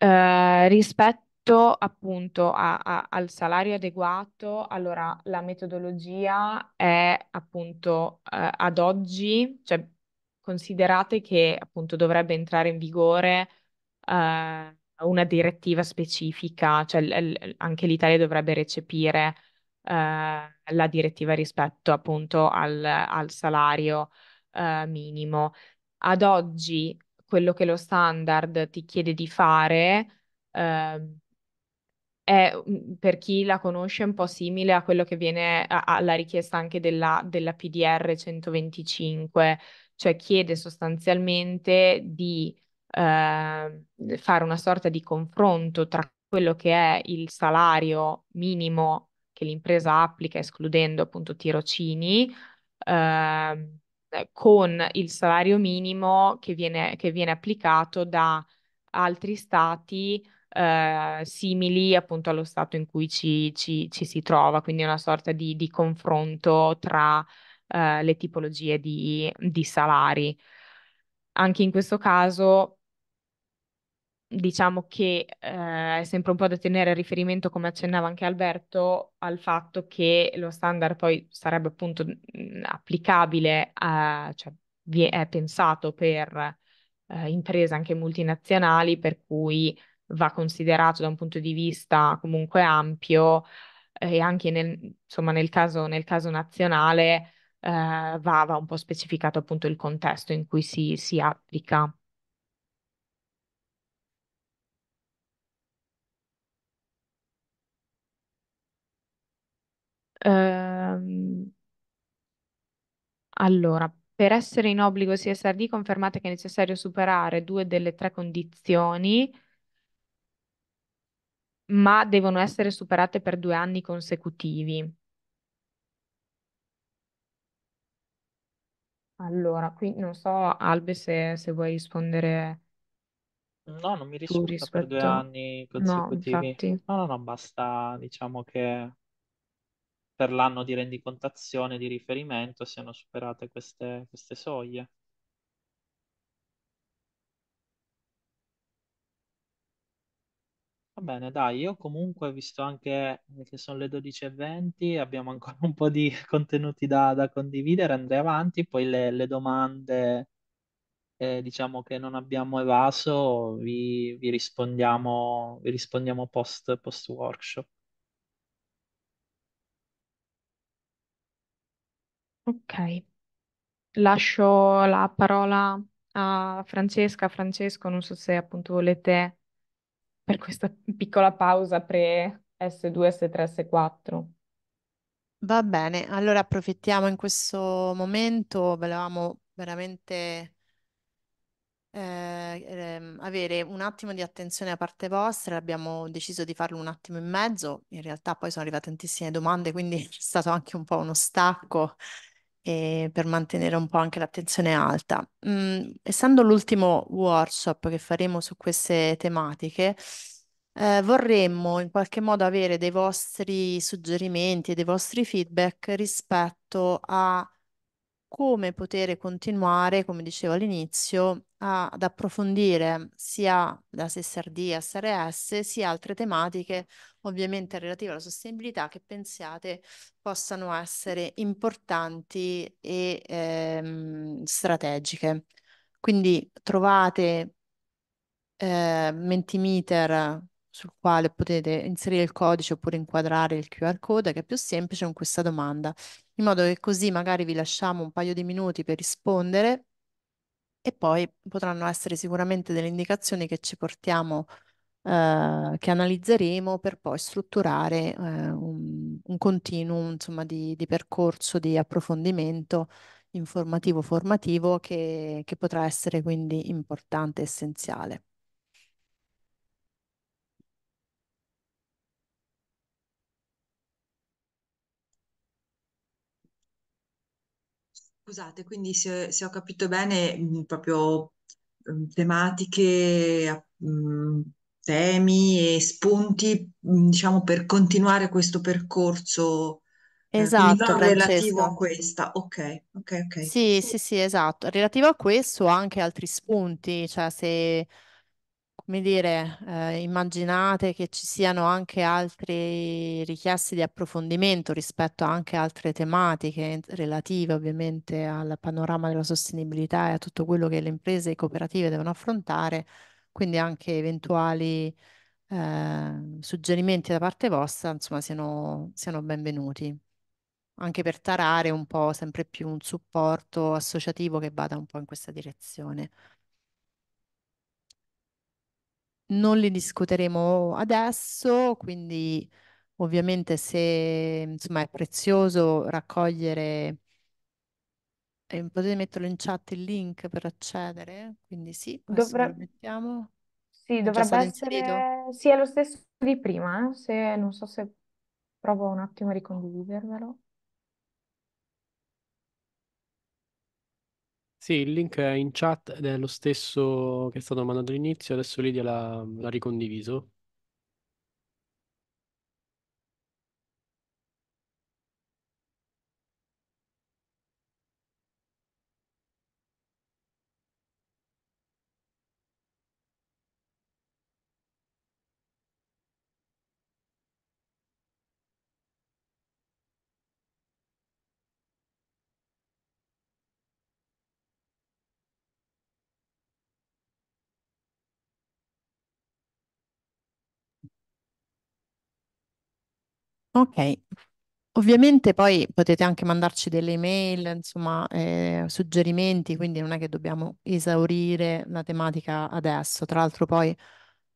Eh, rispetto appunto a, a, al salario adeguato, allora la metodologia è appunto eh, ad oggi, cioè considerate che appunto dovrebbe entrare in vigore eh, una direttiva specifica, cioè l- l- anche l'Italia dovrebbe recepire eh, la direttiva rispetto appunto al, al salario eh, minimo. Ad oggi quello che lo standard ti chiede di fare eh, è mm, per chi la conosce un po' simile a quello che viene a- alla richiesta anche della, della PDR 125, cioè chiede sostanzialmente di eh, fare una sorta di confronto tra quello che è il salario minimo che l'impresa applica, escludendo appunto tirocini, eh, con il salario minimo che viene, che viene applicato da altri stati eh, simili appunto allo stato in cui ci, ci, ci si trova, quindi una sorta di, di confronto tra eh, le tipologie di, di salari. Anche in questo caso diciamo che eh, è sempre un po' da tenere riferimento, come accennava anche Alberto, al fatto che lo standard poi sarebbe appunto mhmm, applicabile, a, cioè è pensato per eh, imprese anche multinazionali, per cui va considerato da un punto di vista comunque ampio eh, e anche nel, insomma, nel, caso, nel caso nazionale eh, va, va un po' specificato appunto il contesto in cui si, si applica. Ehm, allora, per essere in obbligo CSRD confermate che è necessario superare due delle tre condizioni, ma devono essere superate per due anni consecutivi. Allora, qui non so, Albe, se, se vuoi rispondere No, non mi tu risulta per due rispetto... anni No, consecutivi. infatti. No, no, no, basta, diciamo che per l'anno di rendicontazione di riferimento siano superate queste, queste soglie. Va bene, dai, io comunque, visto anche che sono le 12.20, abbiamo ancora un po' di contenuti da, da condividere, andrei avanti, poi le, le domande, eh, diciamo che non abbiamo evaso, vi, vi rispondiamo, vi rispondiamo post, post workshop. Ok, lascio la parola a Francesca. Francesco, non so se appunto volete per questa piccola pausa pre S2, S3, S4. Va bene, allora approfittiamo in questo momento, volevamo veramente eh, ehm, avere un attimo di attenzione da parte vostra, abbiamo deciso di farlo un attimo e mezzo, in realtà poi sono arrivate tantissime domande, quindi c'è stato anche un po' uno stacco per mantenere un po' anche l'attenzione alta. Mm, essendo l'ultimo workshop che faremo su queste tematiche, eh, vorremmo in qualche modo avere dei vostri suggerimenti e dei vostri feedback rispetto a come poter continuare, come dicevo all'inizio, ad approfondire sia la SSRD, SRS, sia altre tematiche ovviamente relative alla sostenibilità che pensiate possano essere importanti e ehm, strategiche. Quindi trovate eh, Mentimeter sul quale potete inserire il codice oppure inquadrare il QR code che è più semplice con questa domanda, in modo che così magari vi lasciamo un paio di minuti per rispondere e poi potranno essere sicuramente delle indicazioni che ci portiamo, eh, che analizzeremo per poi strutturare eh, un, un, continuum insomma, di, di, percorso di approfondimento informativo-formativo che, che potrà essere quindi importante e essenziale. Scusate, quindi se, se ho capito bene, mh, mm, proprio mm, tematiche, mm, temi e spunti, diciamo, per continuare questo percorso, eh, quindi Esatto, non relativo a Francesca. questa. Ok, ok, ok. Sì, sì, sì, esatto. Relativo a questo, anche altri spunti, cioè se come dire, eh, immaginate che ci siano anche altri richiesti di approfondimento rispetto anche a altre tematiche relative ovviamente al panorama della sostenibilità e a tutto quello che le imprese e cooperative devono affrontare, quindi anche eventuali eh, suggerimenti da parte vostra, insomma, siano, siano benvenuti, anche per tarare un po' sempre più un supporto associativo che vada un po' in questa direzione non li discuteremo adesso, quindi ovviamente se insomma è prezioso raccogliere, eh, potete metterlo in chat il link per accedere, quindi sì, questo lo Dovrebbe, mettiamo. sì, È già dovrebbe stato inserito? essere, sì, è lo stesso di prima, eh, se, non so se provo un attimo a ricondividervelo. Sì, il link è in chat ed è lo stesso che è stato mandato all'inizio, adesso Lidia l'ha l'ha ricondiviso. Okay. Ovviamente poi potete anche mandarci delle email, insomma, ehm, suggerimenti, quindi non è che dobbiamo esaurire la tematica adesso. Tra l'altro poi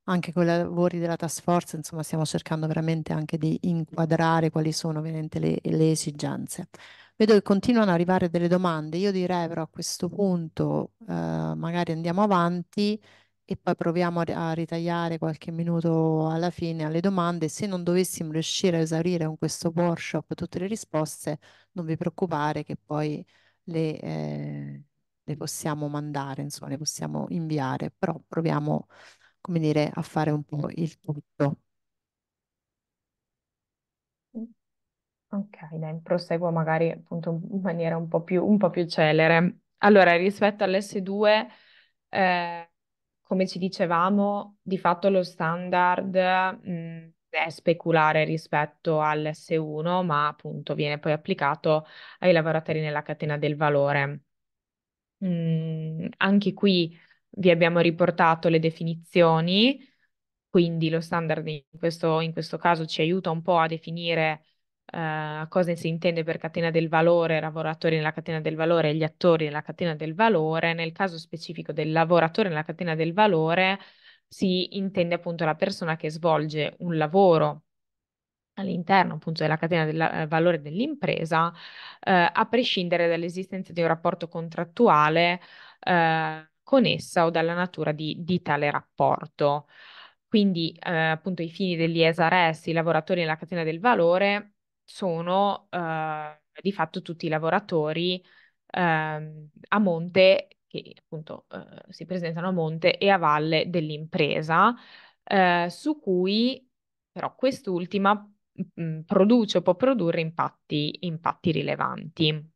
anche con i lavori della task force, insomma, stiamo cercando veramente anche di inquadrare quali sono ovviamente le le esigenze. Vedo che continuano ad arrivare delle domande. Io direi però a questo punto, ehm, magari andiamo avanti e poi proviamo a ritagliare qualche minuto alla fine alle domande. Se non dovessimo riuscire a esaurire con questo workshop tutte le risposte, non vi preoccupare che poi le, eh, le possiamo mandare, insomma, le possiamo inviare, però proviamo, come dire, a fare un po' mm. il tutto. Ok, dai, proseguo magari appunto in maniera un po' più, un po più celere. Allora, rispetto all'S2, eh, come ci dicevamo, di fatto lo standard mh, è speculare rispetto all'S1, ma appunto viene poi applicato ai lavoratori nella catena del valore. Mm, anche qui vi abbiamo riportato le definizioni, quindi lo standard in questo, in questo caso ci aiuta un po' a definire eh, cosa si intende per catena del valore, lavoratori nella catena del valore e gli attori nella catena del valore. Nel caso specifico del lavoratore nella catena del valore si intende appunto la persona che svolge un lavoro all'interno appunto della catena del eh, valore dell'impresa, eh, a prescindere dall'esistenza di un rapporto contrattuale eh, con essa o dalla natura di, di tale rapporto. Quindi, eh, appunto, i fini degli ESRS, i lavoratori nella catena del valore sono eh, di fatto tutti i lavoratori eh, a monte, che appunto eh, si presentano a monte e a valle dell'impresa, eh, su cui però quest'ultima mm, produce o può produrre impatti, impatti rilevanti.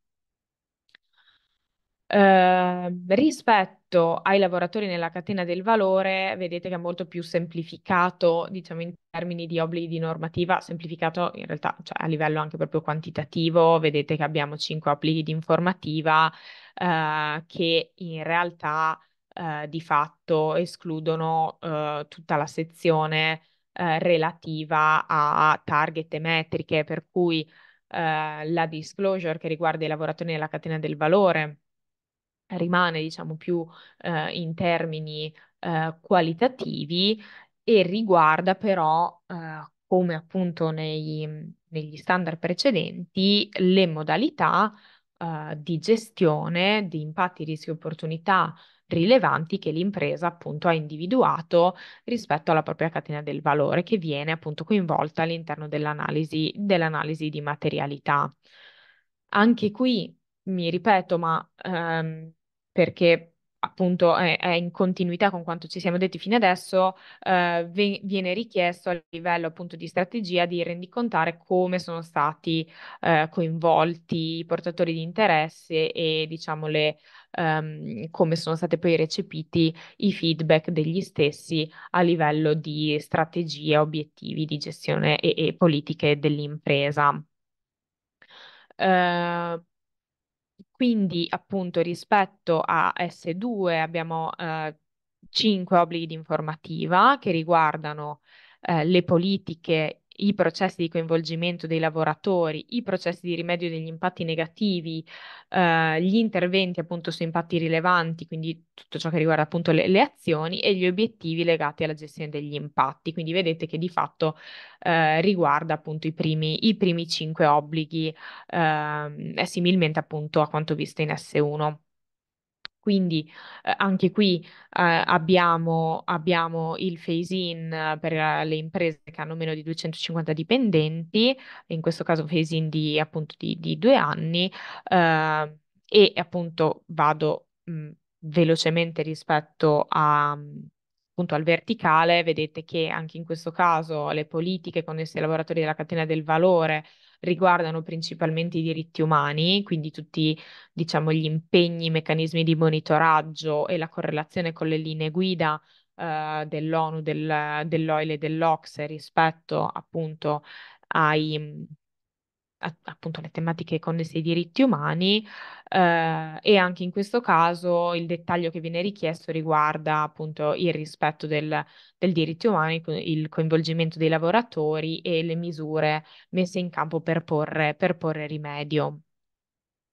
Ehm, rispetto ai lavoratori nella catena del valore, vedete che è molto più semplificato, diciamo in termini di obblighi di normativa, semplificato in realtà cioè, a livello anche proprio quantitativo, vedete che abbiamo 5 obblighi di informativa eh, che in realtà eh, di fatto escludono eh, tutta la sezione eh, relativa a target e metriche, per cui eh, la disclosure che riguarda i lavoratori nella catena del valore rimane diciamo più eh, in termini eh, qualitativi e riguarda però eh, come appunto nei, negli standard precedenti le modalità eh, di gestione di impatti, rischi e opportunità rilevanti che l'impresa appunto ha individuato rispetto alla propria catena del valore che viene appunto coinvolta all'interno dell'analisi, dell'analisi di materialità. Anche qui mi ripeto, ma ehm, perché appunto è, è, in continuità con quanto ci siamo detti fino adesso, eh, viene richiesto a livello appunto di strategia di rendicontare come sono stati eh, coinvolti i portatori di interesse e diciamo le, ehm, come sono stati poi recepiti i feedback degli stessi a livello di strategie, obiettivi di gestione e, e politiche dell'impresa. Eh, quindi appunto rispetto a S2 abbiamo eh, 5 obblighi di informativa che riguardano eh, le politiche i processi di coinvolgimento dei lavoratori, i processi di rimedio degli impatti negativi, eh, gli interventi appunto su impatti rilevanti, quindi tutto ciò che riguarda appunto le, le, azioni e gli obiettivi legati alla gestione degli impatti. Quindi vedete che di fatto eh, riguarda appunto i primi, i primi cinque obblighi, eh, similmente appunto a quanto visto in S1. Quindi eh, anche qui eh, abbiamo, abbiamo, il phase-in eh, per eh, le imprese che hanno meno di 250 dipendenti, in questo caso phase-in di appunto di, di due anni, eh, e appunto vado mh, mm, velocemente rispetto a, appunto al verticale, vedete che anche in questo caso le politiche connesse ai lavoratori della catena del valore riguardano principalmente i diritti umani, quindi tutti, diciamo, gli impegni, i meccanismi di monitoraggio e la correlazione con le linee guida eh, dell'ONU, del, dell'OIL e dell'OCSE rispetto appunto ai appunto alle tematiche connesse ai diritti umani eh, e anche in questo caso il dettaglio che viene richiesto riguarda appunto il rispetto del, del diritto umano, il coinvolgimento dei lavoratori e le misure messe in campo per porre, per porre rimedio.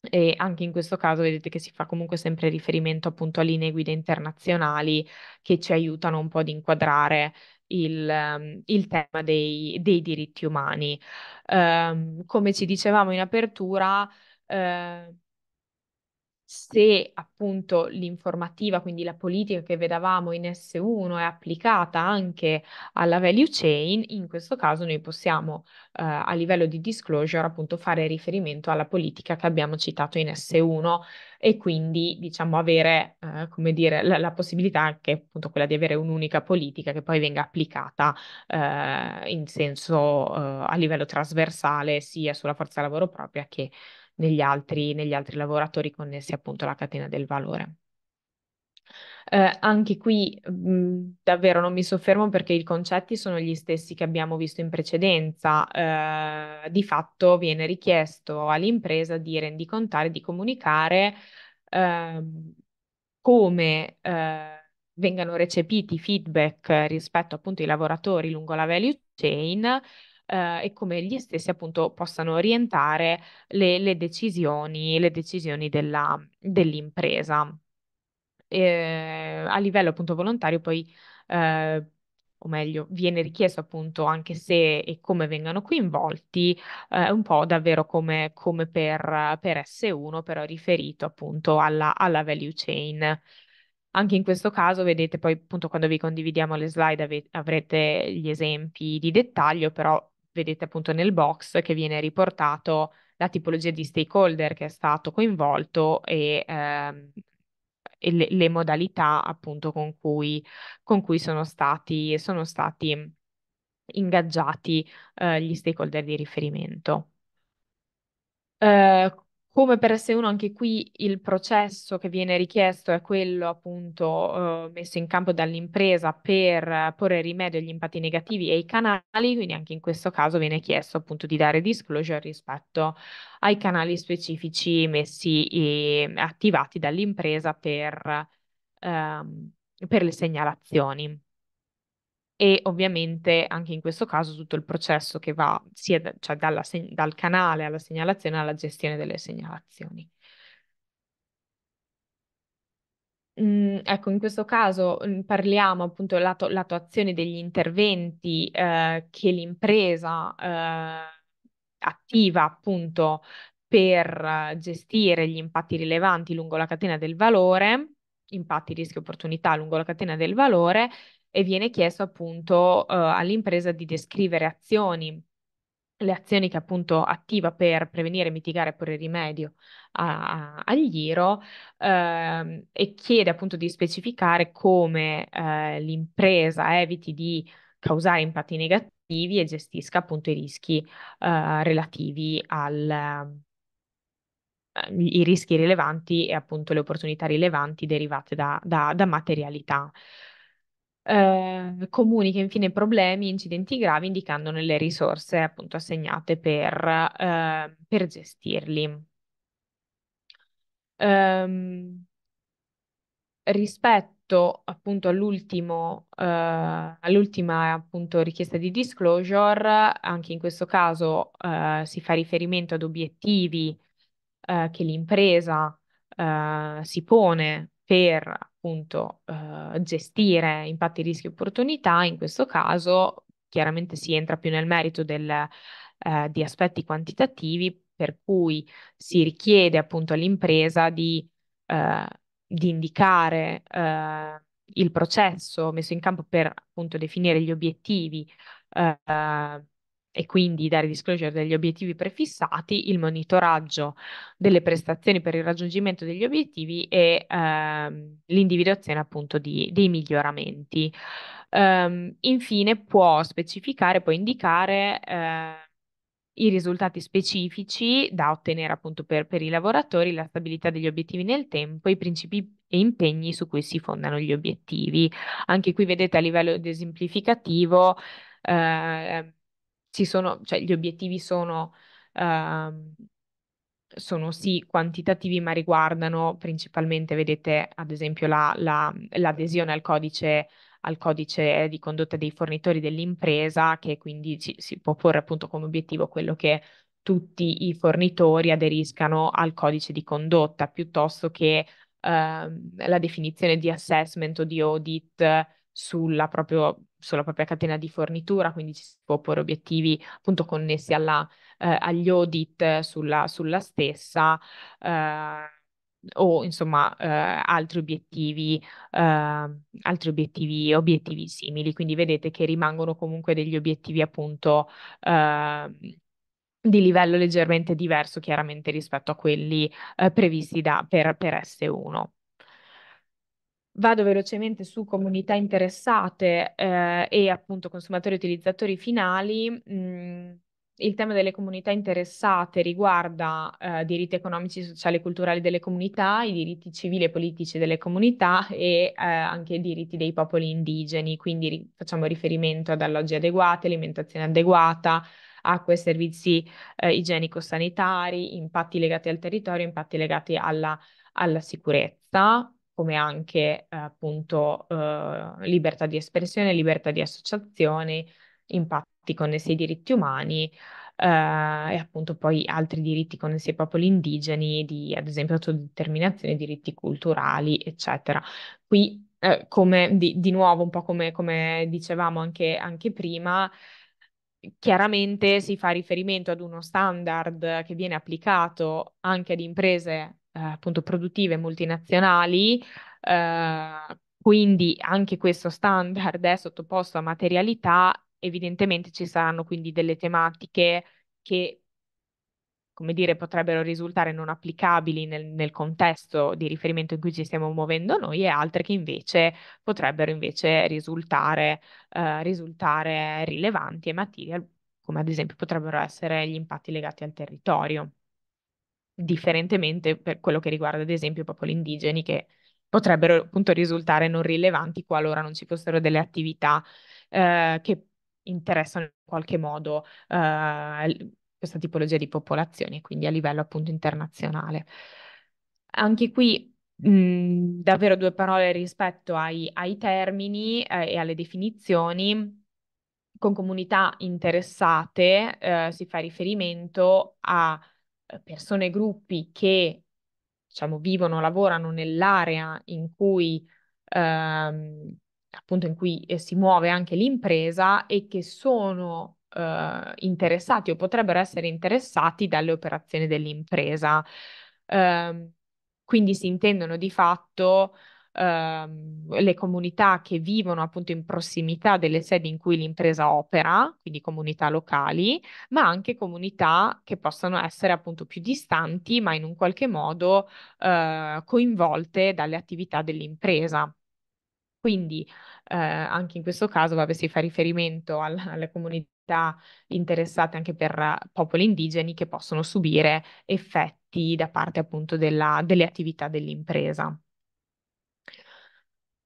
E anche in questo caso vedete che si fa comunque sempre riferimento appunto a linee guida internazionali che ci aiutano un po' ad inquadrare il, ehm, il tema dei, dei, diritti umani. Eh, come ci dicevamo in apertura, eh, se appunto l'informativa, quindi la politica che vedavamo in S1 è applicata anche alla value chain, in questo caso noi possiamo eh, a livello di disclosure appunto fare riferimento alla politica che abbiamo citato in S1 e quindi diciamo avere eh, come dire la, la, possibilità che è appunto quella di avere un'unica politica che poi venga applicata eh, in senso eh, a livello trasversale sia sulla forza lavoro propria che negli altri, negli altri lavoratori connessi appunto alla catena del valore. Eh, anche qui mh, davvero non mi soffermo perché i concetti sono gli stessi che abbiamo visto in precedenza. Eh, di fatto viene richiesto all'impresa di rendicontare, di comunicare ehm, eh, come vengano recepiti feedback rispetto appunto ai lavoratori lungo la value chain eh, e come gli stessi appunto possano orientare le, le decisioni, le decisioni della, dell'impresa. Eh, a livello appunto volontario poi eh, o meglio, viene richiesto appunto anche se e come vengano coinvolti, eh, un po' davvero come, come per, per, S1, però riferito appunto alla, alla, value chain. Anche in questo caso, vedete poi appunto quando vi condividiamo le slide ave- avrete gli esempi di dettaglio, però vedete appunto nel box che viene riportato la tipologia di stakeholder che è stato coinvolto e, ehm, e le, le, modalità appunto con cui, con cui sono stati, sono stati ingaggiati eh, gli stakeholder di riferimento. Eh, come per S1 anche qui il processo che viene richiesto è quello appunto eh, messo in campo dall'impresa per porre rimedio agli impatti negativi e ai canali, quindi anche in questo caso viene chiesto appunto di dare disclosure rispetto ai canali specifici messi e ehm, attivati dall'impresa per, ehm, per le segnalazioni e ovviamente anche in questo caso tutto il processo che va sia da, cioè seg- dal canale alla segnalazione alla gestione delle segnalazioni. Mm, ecco, in questo caso mm, parliamo appunto dell'attuazione lato degli interventi eh, che l'impresa eh, attiva appunto per gestire gli impatti rilevanti lungo la catena del valore, impatti, rischi, opportunità lungo la catena del valore e viene chiesto appunto eh, all'impresa di descrivere azioni le azioni che appunto attiva per prevenire, mitigare e porre rimedio a, a, agli IRO eh, e chiede appunto di specificare come eh, l'impresa eviti di causare impatti negativi e gestisca appunto i rischi eh, relativi al ehm, i rischi rilevanti e appunto le opportunità rilevanti derivate da, da, da materialità. Eh, comunica infine problemi e incidenti gravi indicandone le risorse appunto assegnate per, eh, per gestirli. Um, rispetto appunto all'ultimo, eh, all'ultima appunto richiesta di disclosure, anche in questo caso eh, si fa riferimento ad obiettivi eh, che l'impresa si pone per appunto eh, gestire impatti, rischi e opportunità, in questo caso chiaramente si entra più nel merito del, eh, di aspetti quantitativi, per cui si richiede appunto all'impresa di, eh, di indicare eh, il processo messo in campo per appunto definire gli obiettivi Eh, e quindi dare disclosure degli obiettivi prefissati, il monitoraggio delle prestazioni per il raggiungimento degli obiettivi e ehm, l'individuazione appunto di, dei miglioramenti. Ehm, infine può specificare, può indicare eh, i risultati specifici da ottenere appunto per, per, i lavoratori, la stabilità degli obiettivi nel tempo, i principi e impegni su cui si fondano gli obiettivi. Anche qui vedete a livello esemplificativo eh, ci sono, cioè gli obiettivi sono, uh, sono sì quantitativi, ma riguardano principalmente, vedete, ad esempio la, la, l'adesione al codice, al codice di condotta dei fornitori dell'impresa, che quindi ci, si può porre appunto come obiettivo quello che tutti i fornitori aderiscano al codice di condotta, piuttosto che uh, la definizione di assessment o di audit sulla proprio sulla propria catena di fornitura, quindi ci si può porre obiettivi appunto connessi alla, eh, agli audit sulla, sulla stessa eh, o insomma eh, altri, obiettivi, eh, altri obiettivi, obiettivi, simili. Quindi vedete che rimangono comunque degli obiettivi appunto ehm, di livello leggermente diverso chiaramente rispetto a quelli eh, previsti da, per, per S1. Vado velocemente su comunità interessate, ehm, e appunto consumatori e utilizzatori finali. Mhmm, il tema delle comunità interessate riguarda, ehm, diritti economici, sociali e culturali delle comunità, i diritti civili e politici delle comunità e, ehm, anche i diritti dei popoli indigeni, quindi ri facciamo riferimento ad alloggi adeguati, alimentazione adeguata, acqua e servizi, ehm, igienico-sanitari, impatti legati al territorio, impatti legati alla alla sicurezza come anche eh, appunto eh, libertà di espressione, libertà di associazione, impatti connessi ai diritti umani eh, e appunto poi altri diritti connessi ai popoli indigeni, di ad esempio autodeterminazione, diritti culturali, eccetera. Qui, eh, come di, di, nuovo, un po' come, come dicevamo anche, anche prima, chiaramente si fa riferimento ad uno standard che viene applicato anche ad imprese eh, appunto produttive multinazionali, eh, quindi anche questo standard è sottoposto a materialità, evidentemente ci saranno quindi delle tematiche che come dire, potrebbero risultare non applicabili nel, nel, contesto di riferimento in cui ci stiamo muovendo noi e altre che invece potrebbero invece risultare, eh, risultare rilevanti e materiali, come ad esempio potrebbero essere gli impatti legati al territorio differentemente per quello che riguarda ad esempio i popoli indigeni che potrebbero appunto risultare non rilevanti qualora non ci fossero delle attività eh, che interessano in qualche modo eh, questa tipologia di popolazioni, quindi a livello appunto internazionale. Anche qui mh, davvero due parole rispetto ai, ai termini eh, e alle definizioni. Con comunità interessate eh, si fa riferimento a eh, persone e gruppi che diciamo, vivono, lavorano nell'area in cui, ehm, appunto in cui eh, si muove anche l'impresa e che sono eh, interessati o potrebbero essere interessati dalle operazioni dell'impresa. Eh, quindi si intendono di fatto ehm, le comunità che vivono appunto in prossimità delle sedi in cui l'impresa opera, quindi comunità locali, ma anche comunità che possono essere appunto più distanti, ma in un qualche modo eh, coinvolte dalle attività dell'impresa. Quindi eh, anche in questo caso vabbè, si fa riferimento al, alle comunità interessate anche per popoli indigeni che possono subire effetti da parte appunto della, delle attività dell'impresa.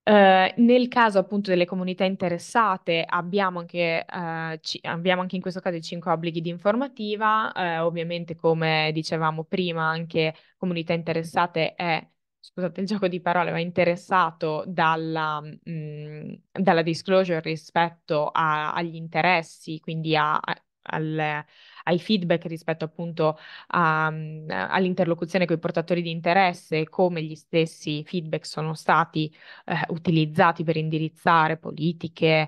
Eh, nel caso appunto delle comunità interessate abbiamo anche, eh, ci- abbiamo anche in questo caso i cinque obblighi di informativa, eh, ovviamente come dicevamo prima anche comunità interessate è scusate il gioco di parole, ma interessato dalla, mh, mm, dalla disclosure rispetto a, agli interessi, quindi a, a, al, ai feedback rispetto appunto a, mhmm, all'interlocuzione con i portatori di interesse, come gli stessi feedback sono stati eh, utilizzati per indirizzare politiche, eh,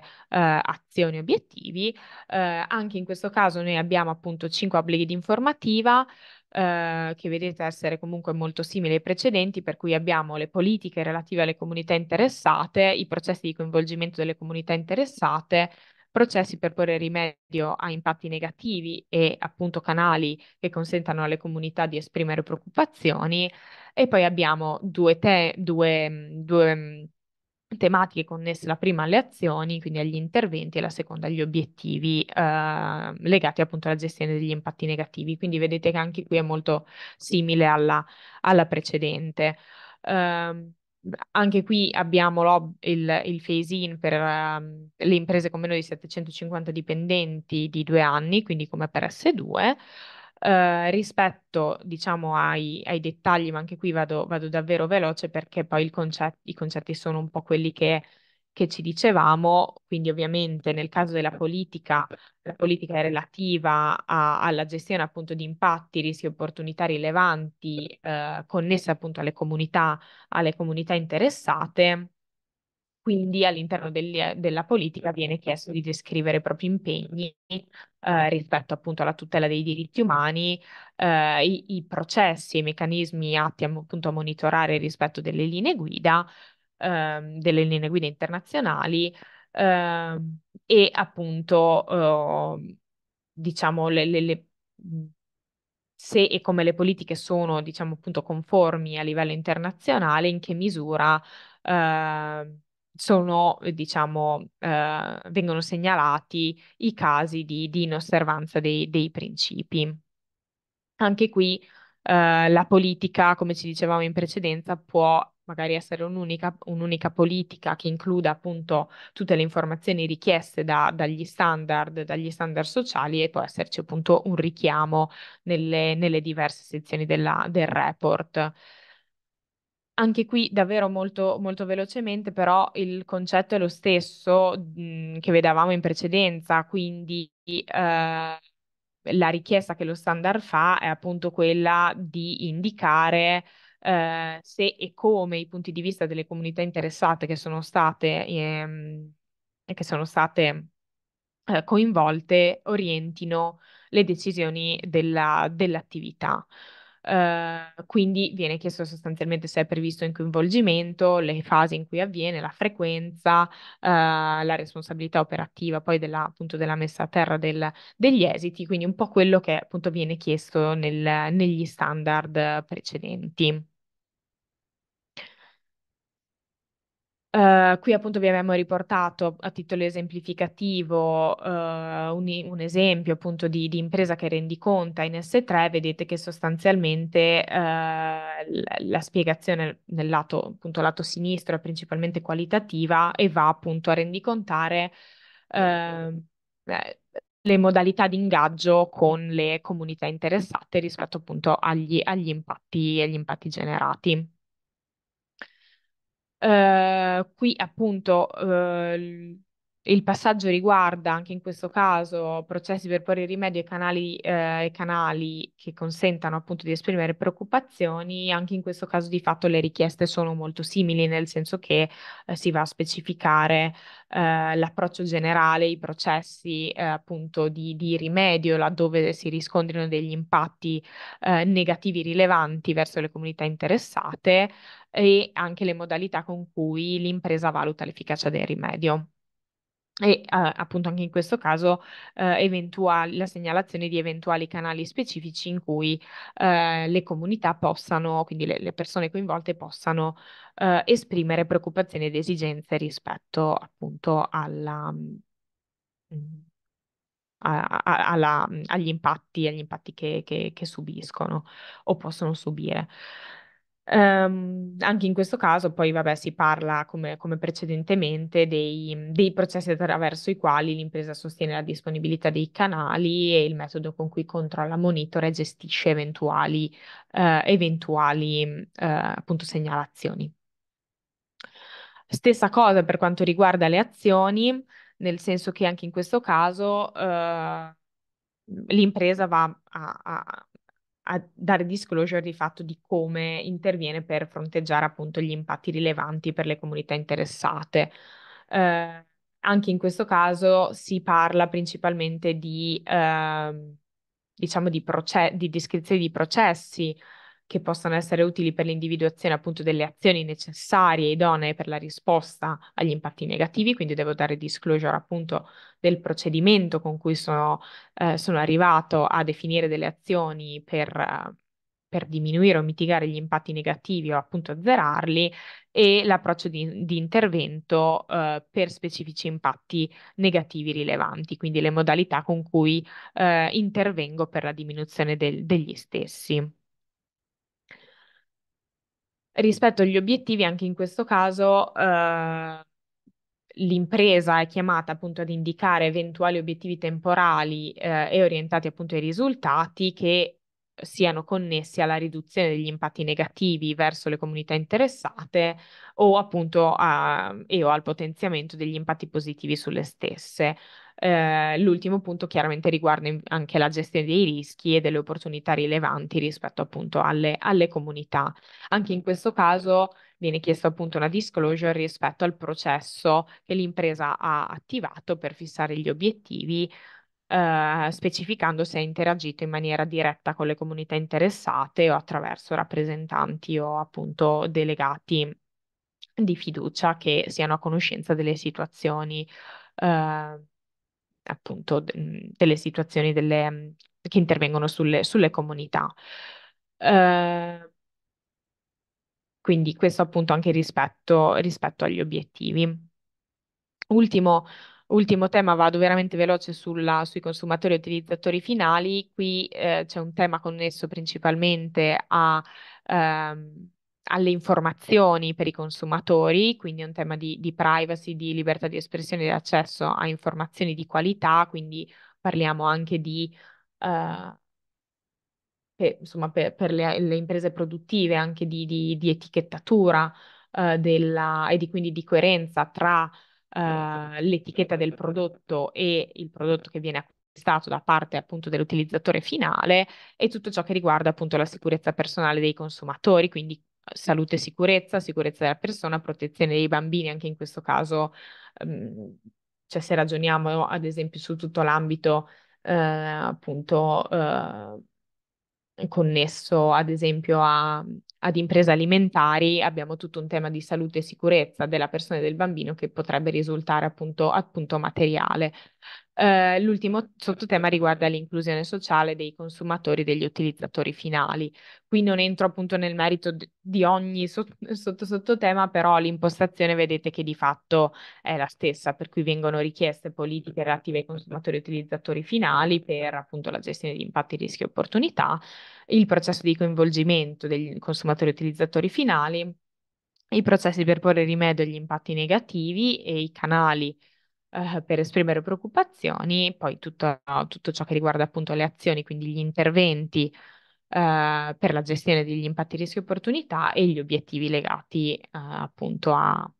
azioni, obiettivi. Eh, anche in questo caso noi abbiamo appunto 5 obblighi di informativa. Eh, che vedete essere comunque molto simili ai precedenti, per cui abbiamo le politiche relative alle comunità interessate, i processi di coinvolgimento delle comunità interessate, processi per porre rimedio a impatti negativi e appunto canali che consentano alle comunità di esprimere preoccupazioni. E poi abbiamo due, te- due, mm, due mm, tematiche connesse la prima alle azioni, quindi agli interventi, e la seconda agli obiettivi eh, legati appunto alla gestione degli impatti negativi. Quindi vedete che anche qui è molto simile alla, alla precedente. Eh, anche qui abbiamo il, il phase-in per um, le imprese con meno di 750 dipendenti di due anni, quindi come per S2. Uh, eh, rispetto, diciamo, ai, ai, dettagli, ma anche qui vado, vado davvero veloce perché poi concet- i concetti sono un po' quelli che che ci dicevamo, quindi ovviamente nel caso della politica, la politica è relativa a, alla gestione appunto di impatti, rischi e opportunità rilevanti eh, connesse appunto alle comunità, alle comunità interessate. Quindi all'interno del, della politica viene chiesto di descrivere i propri impegni eh, rispetto appunto alla tutela dei diritti umani, eh, i, i, processi e i meccanismi atti appunto a monitorare il rispetto delle linee guida ehm, delle linee guida internazionali ehm, e appunto eh, diciamo le, le, le, se e come le politiche sono diciamo appunto conformi a livello internazionale, in che misura eh, sono, diciamo, eh, vengono segnalati i casi di, di inosservanza dei, dei, principi. Anche qui eh, la politica, come ci dicevamo in precedenza, può magari essere un'unica, un'unica politica che includa appunto tutte le informazioni richieste da, dagli standard, dagli standard sociali e può esserci appunto un richiamo nelle, nelle diverse sezioni della, del report anche qui davvero molto, molto, velocemente, però il concetto è lo stesso mh, mhmm, che vedevamo in precedenza, quindi eh, la richiesta che lo standard fa è appunto quella di indicare eh, se e come i punti di vista delle comunità interessate che sono state, ehm, che sono state eh, coinvolte orientino le decisioni della, dell'attività. Uh, quindi viene chiesto sostanzialmente se è previsto in coinvolgimento, le fasi in cui avviene, la frequenza, uh, la responsabilità operativa poi della, appunto, della messa a terra del, degli esiti, quindi un po' quello che appunto viene chiesto nel, negli standard precedenti. Uh, qui appunto vi abbiamo riportato a titolo esemplificativo uh, un, un, esempio appunto di, di, impresa che rendi conta in S3, vedete che sostanzialmente uh, la spiegazione nel lato, appunto, lato sinistro è principalmente qualitativa e va appunto a rendicontare uhm, eh, le modalità di ingaggio con le comunità interessate rispetto appunto agli, agli impatti, agli impatti generati. Ehm, qui appunto ehm, il passaggio riguarda anche in questo caso processi per porre rimedio ai canali, eh, canali che consentano appunto di esprimere preoccupazioni. Anche in questo caso di fatto le richieste sono molto simili, nel senso che eh, si va a specificare eh, l'approccio generale, i processi eh, appunto di, di, rimedio laddove si riscontrino degli impatti eh, negativi rilevanti verso le comunità interessate e anche le modalità con cui l'impresa valuta l'efficacia del rimedio e eh, appunto anche in questo caso eh, eventuali, la segnalazione di eventuali canali specifici in cui eh, le comunità possano, quindi le, le persone coinvolte possano eh, esprimere preoccupazioni ed esigenze rispetto appunto alla, mm, a, a, alla, mm, agli impatti, agli impatti che, che, che subiscono o possono subire. Um, anche in questo caso poi vabbè, si parla, come, come precedentemente, dei, dei, processi attraverso i quali l'impresa sostiene la disponibilità dei canali e il metodo con cui controlla, monitora e gestisce eventuali, uh, eventuali uh, appunto segnalazioni. Stessa cosa per quanto riguarda le azioni, nel senso che anche in questo caso uh, l'impresa va a, a a dare disclosure di fatto di come interviene per fronteggiare appunto gli impatti rilevanti per le comunità interessate. Eh, anche in questo caso si parla principalmente di, eh, diciamo, di, proce- di descrizione di processi, che possano essere utili per l'individuazione appunto delle azioni necessarie e idonee per la risposta agli impatti negativi, quindi devo dare disclosure appunto del procedimento con cui sono, eh, sono arrivato a definire delle azioni per, per, diminuire o mitigare gli impatti negativi o appunto azzerarli e l'approccio di, di intervento eh, per specifici impatti negativi rilevanti, quindi le modalità con cui eh, intervengo per la diminuzione del, degli stessi rispetto agli obiettivi, anche in questo caso eh, l'impresa è chiamata appunto ad indicare eventuali obiettivi temporali eh, e orientati appunto ai risultati che siano connessi alla riduzione degli impatti negativi verso le comunità interessate o appunto a, e o al potenziamento degli impatti positivi sulle stesse. Eh, l'ultimo punto chiaramente riguarda anche la gestione dei rischi e delle opportunità rilevanti rispetto appunto alle, alle comunità. Anche in questo caso viene chiesto appunto una disclosure rispetto al processo che l'impresa ha attivato per fissare gli obiettivi, eh, specificando se ha interagito in maniera diretta con le comunità interessate o attraverso rappresentanti o appunto delegati di fiducia che siano a conoscenza delle situazioni eh, appunto mhmm, delle situazioni delle, mhmm, che intervengono sulle, sulle comunità. Eh, quindi questo appunto anche rispetto, rispetto agli obiettivi. Ultimo, ultimo, tema, vado veramente veloce sulla, sui consumatori e utilizzatori finali. Qui eh, c'è un tema connesso principalmente a... Ehm, alle informazioni per i consumatori, quindi è un tema di, di privacy, di libertà di espressione e di accesso a informazioni di qualità, quindi parliamo anche di... Uh, eh, che, insomma, per, per le, le, imprese produttive anche di, di, di etichettatura uh, della, e di, quindi di coerenza tra uh, l'etichetta del prodotto e il prodotto che viene acquistato da parte appunto dell'utilizzatore finale e tutto ciò che riguarda appunto la sicurezza personale dei consumatori, quindi salute e sicurezza, sicurezza della persona, protezione dei bambini, anche in questo caso, ehm, cioè se ragioniamo ad esempio su tutto l'ambito eh, appunto eh, connesso ad esempio a, ad imprese alimentari, abbiamo tutto un tema di salute e sicurezza della persona e del bambino che potrebbe risultare appunto, appunto materiale. Uh, l'ultimo sottotema riguarda l'inclusione sociale dei consumatori e degli utilizzatori finali. Qui non entro appunto nel merito di ogni sottosottotema, però l'impostazione vedete che di fatto è la stessa, per cui vengono richieste politiche relative ai consumatori e utilizzatori finali per appunto la gestione di impatti, rischi e opportunità, il processo di coinvolgimento dei consumatori e utilizzatori finali, i processi per porre rimedio agli impatti negativi e i canali eh, per esprimere preoccupazioni, poi tutto, tutto, ciò che riguarda appunto le azioni, quindi gli interventi eh, per la gestione degli impatti, rischi e opportunità e gli obiettivi legati eh, appunto a,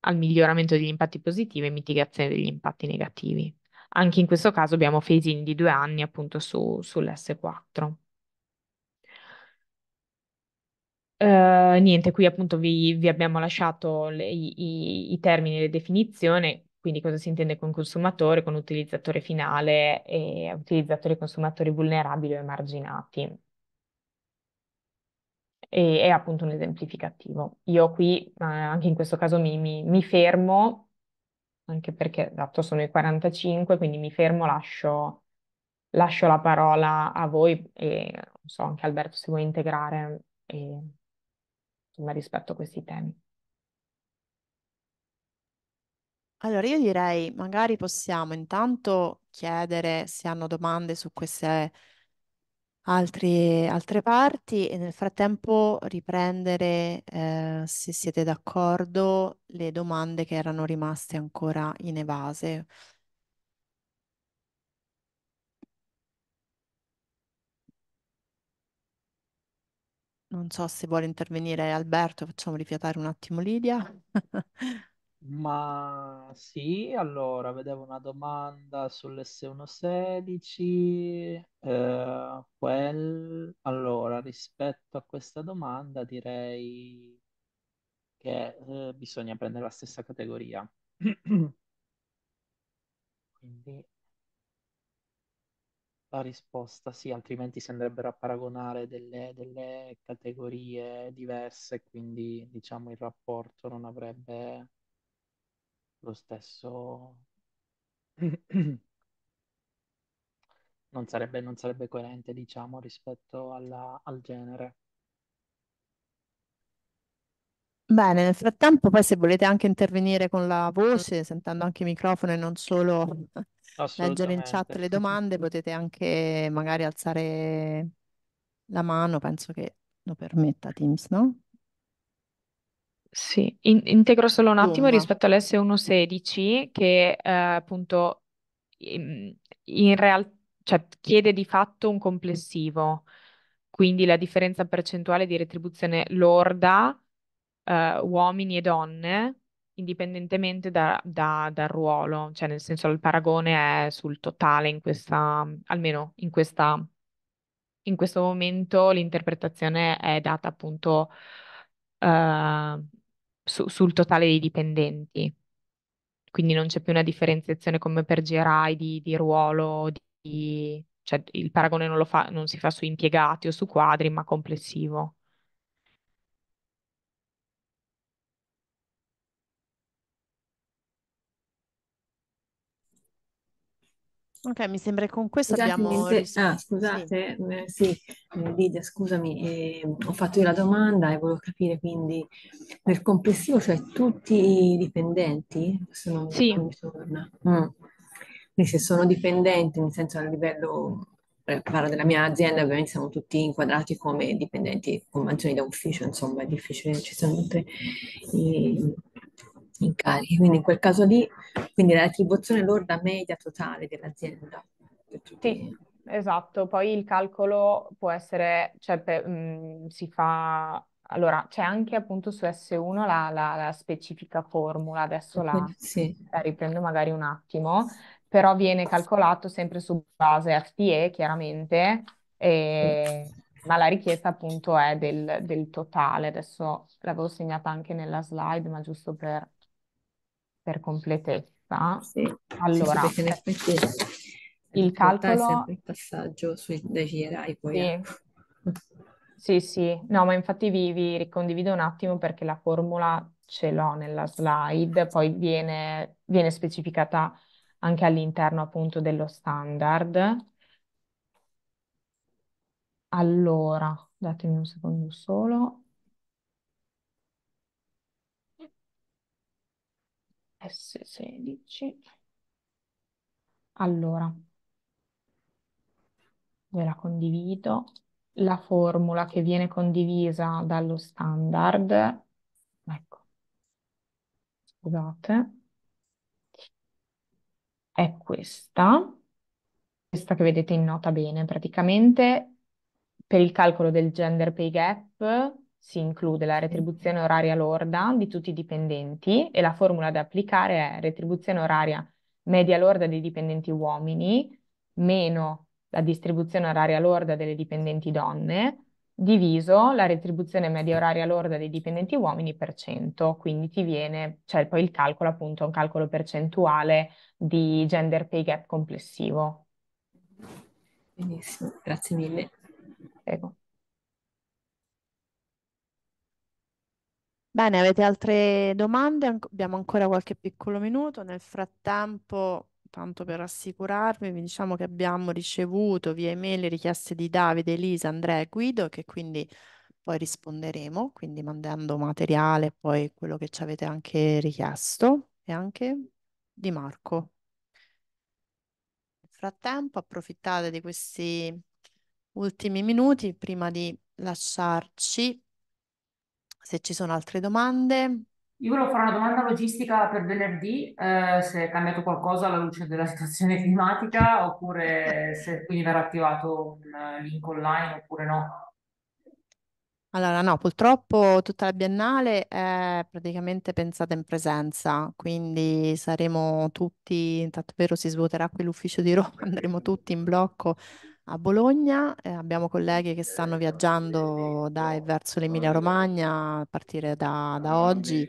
al miglioramento degli impatti positivi e mitigazione degli impatti negativi. Anche in questo caso abbiamo phasing di due anni appunto su, sull'S4. Uh, eh, niente, qui appunto vi, vi abbiamo lasciato le, i, i, termini e le definizioni. Quindi cosa si intende con consumatore, con utilizzatore finale e utilizzatori consumatori vulnerabili o emarginati. E, è appunto un esemplificativo. Io qui, eh, anche in questo caso, mi, mi, mi fermo, anche perché dato esatto, sono i 45, quindi mi fermo, lascio, lascio la parola a voi e non so anche Alberto se vuoi integrare e, insomma, rispetto a questi temi. Allora, io direi, magari possiamo intanto chiedere se hanno domande su queste altri- altre parti e nel frattempo riprendere, eh, se siete d'accordo, le domande che erano rimaste ancora in evase. Non so se vuole intervenire Alberto, facciamo rifiatare un attimo Lidia. Ma sì, allora, vedevo una domanda sull'S116. eh, quel... Allora, rispetto a questa domanda direi che eh, bisogna prendere la stessa categoria. Quindi la risposta sì, altrimenti si andrebbero a paragonare delle, delle categorie diverse, quindi diciamo il rapporto non avrebbe lo stesso... non sarebbe, non sarebbe coerente, diciamo, rispetto alla- al genere. Bene, nel frattempo poi se volete anche intervenire con la voce, mm. sentendo anche il microfono e non solo leggere in chat Assolutamente. le domande, potete anche magari alzare la mano, penso che lo permetta Teams, no? Sì, in- integro solo un attimo Insomma, rispetto all'S1.16 che eh, appunto in, in realtà cioè, chiede di fatto un complessivo, quindi la differenza percentuale di retribuzione lorda eh, uomini e donne indipendentemente da- da- dal ruolo, cioè nel senso il paragone è sul totale in questa, almeno in questa, in questo momento l'interpretazione è data appunto eh, su, sul totale dei dipendenti. Quindi non c'è più una differenziazione come per GRI di, di ruolo, di, cioè il paragone non, fa, non si fa su impiegati o su quadri, ma complessivo. Ok, mi sembra che con questo scusate, abbiamo... Se... Ah, scusate, eh, sì, eh, sì Lidia, scusami, eh, ho fatto io la domanda e volevo capire quindi nel complessivo, cioè tutti i dipendenti, se non sì. mi torna, mm. Quindi se sono dipendenti, nel senso a livello, eh, parlo della mia azienda, ovviamente siamo tutti inquadrati come dipendenti con mansioni da ufficio, insomma è difficile, ci sono tutte... I incarichi. Quindi in quel caso lì, quindi la retribuzione lorda media totale dell'azienda. Sì, esatto. Poi il calcolo può essere, cioè mh, mm, si fa... Allora, c'è anche appunto su S1 la, la, la specifica formula, adesso la, sì. la riprendo magari un attimo, però viene calcolato sempre su base FTE, chiaramente, e, ma la richiesta appunto è del, del, totale. Adesso l'avevo segnata anche nella slide, ma giusto per per completezza. Sì, allora, sì, perché in il calcolo è sempre il passaggio sui, dai poi. Sì. Eh. Sì, sì, no, ma infatti vi, vi ricondivido un attimo perché la formula ce l'ho nella slide, poi viene, viene specificata anche all'interno appunto dello standard. Allora, datemi un secondo solo. S16. Allora, ve la condivido. La formula che viene condivisa dallo standard, ecco, scusate, è questa, questa che vedete in nota bene. Praticamente per il calcolo del gender pay gap si include la retribuzione oraria lorda di tutti i dipendenti e la formula da applicare è retribuzione oraria media lorda dei dipendenti uomini meno la distribuzione oraria lorda delle dipendenti donne diviso la retribuzione media oraria lorda dei dipendenti uomini per cento, quindi ti viene, cioè poi il calcolo appunto è un calcolo percentuale di gender pay gap complessivo. Benissimo, grazie mille. Prego. Bene, avete altre domande? Abbiamo ancora qualche piccolo minuto. Nel frattempo, tanto per rassicurarvi, vi diciamo che abbiamo ricevuto via email le richieste di Davide, Elisa, Andrea e Guido, che quindi poi risponderemo, quindi mandando materiale, poi quello che ci avete anche richiesto e anche di Marco. Nel frattempo, approfittate di questi ultimi minuti prima di lasciarci se ci sono altre domande. Io volevo fare una domanda logistica per venerdì, eh, se è cambiato qualcosa alla luce della situazione climatica oppure se quindi verrà attivato un eh, link online oppure no. Allora no, purtroppo tutta la biennale è praticamente pensata in presenza, quindi saremo tutti, intanto vero si svuoterà qui l'ufficio di Roma, andremo tutti in blocco a Bologna, eh, abbiamo colleghi che stanno viaggiando da e verso l'Emilia-Romagna a partire da, da oggi.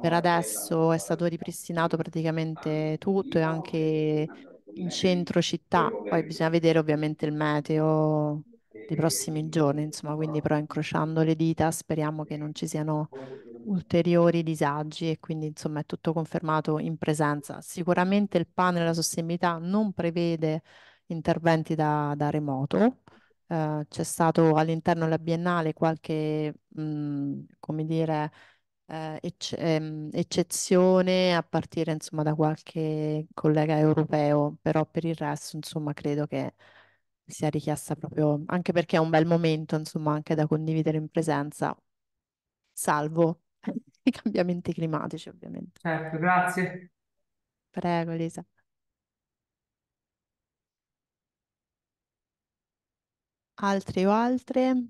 Per adesso è stato ripristinato praticamente tutto e anche in centro città, poi bisogna vedere ovviamente il meteo dei prossimi giorni, insomma, quindi però incrociando le dita speriamo che non ci siano ulteriori disagi e quindi insomma è tutto confermato in presenza. Sicuramente il panel della sostenibilità non prevede interventi da, da remoto. Eh, c'è stato all'interno della Biennale qualche, mh, come dire, eh, ecce, ehm, eccezione a partire insomma da qualche collega europeo, però per il resto insomma credo che sia richiesta proprio, anche perché è un bel momento insomma anche da condividere in presenza, salvo i cambiamenti climatici ovviamente. Certo, grazie. Prego Elisa. altre o altre?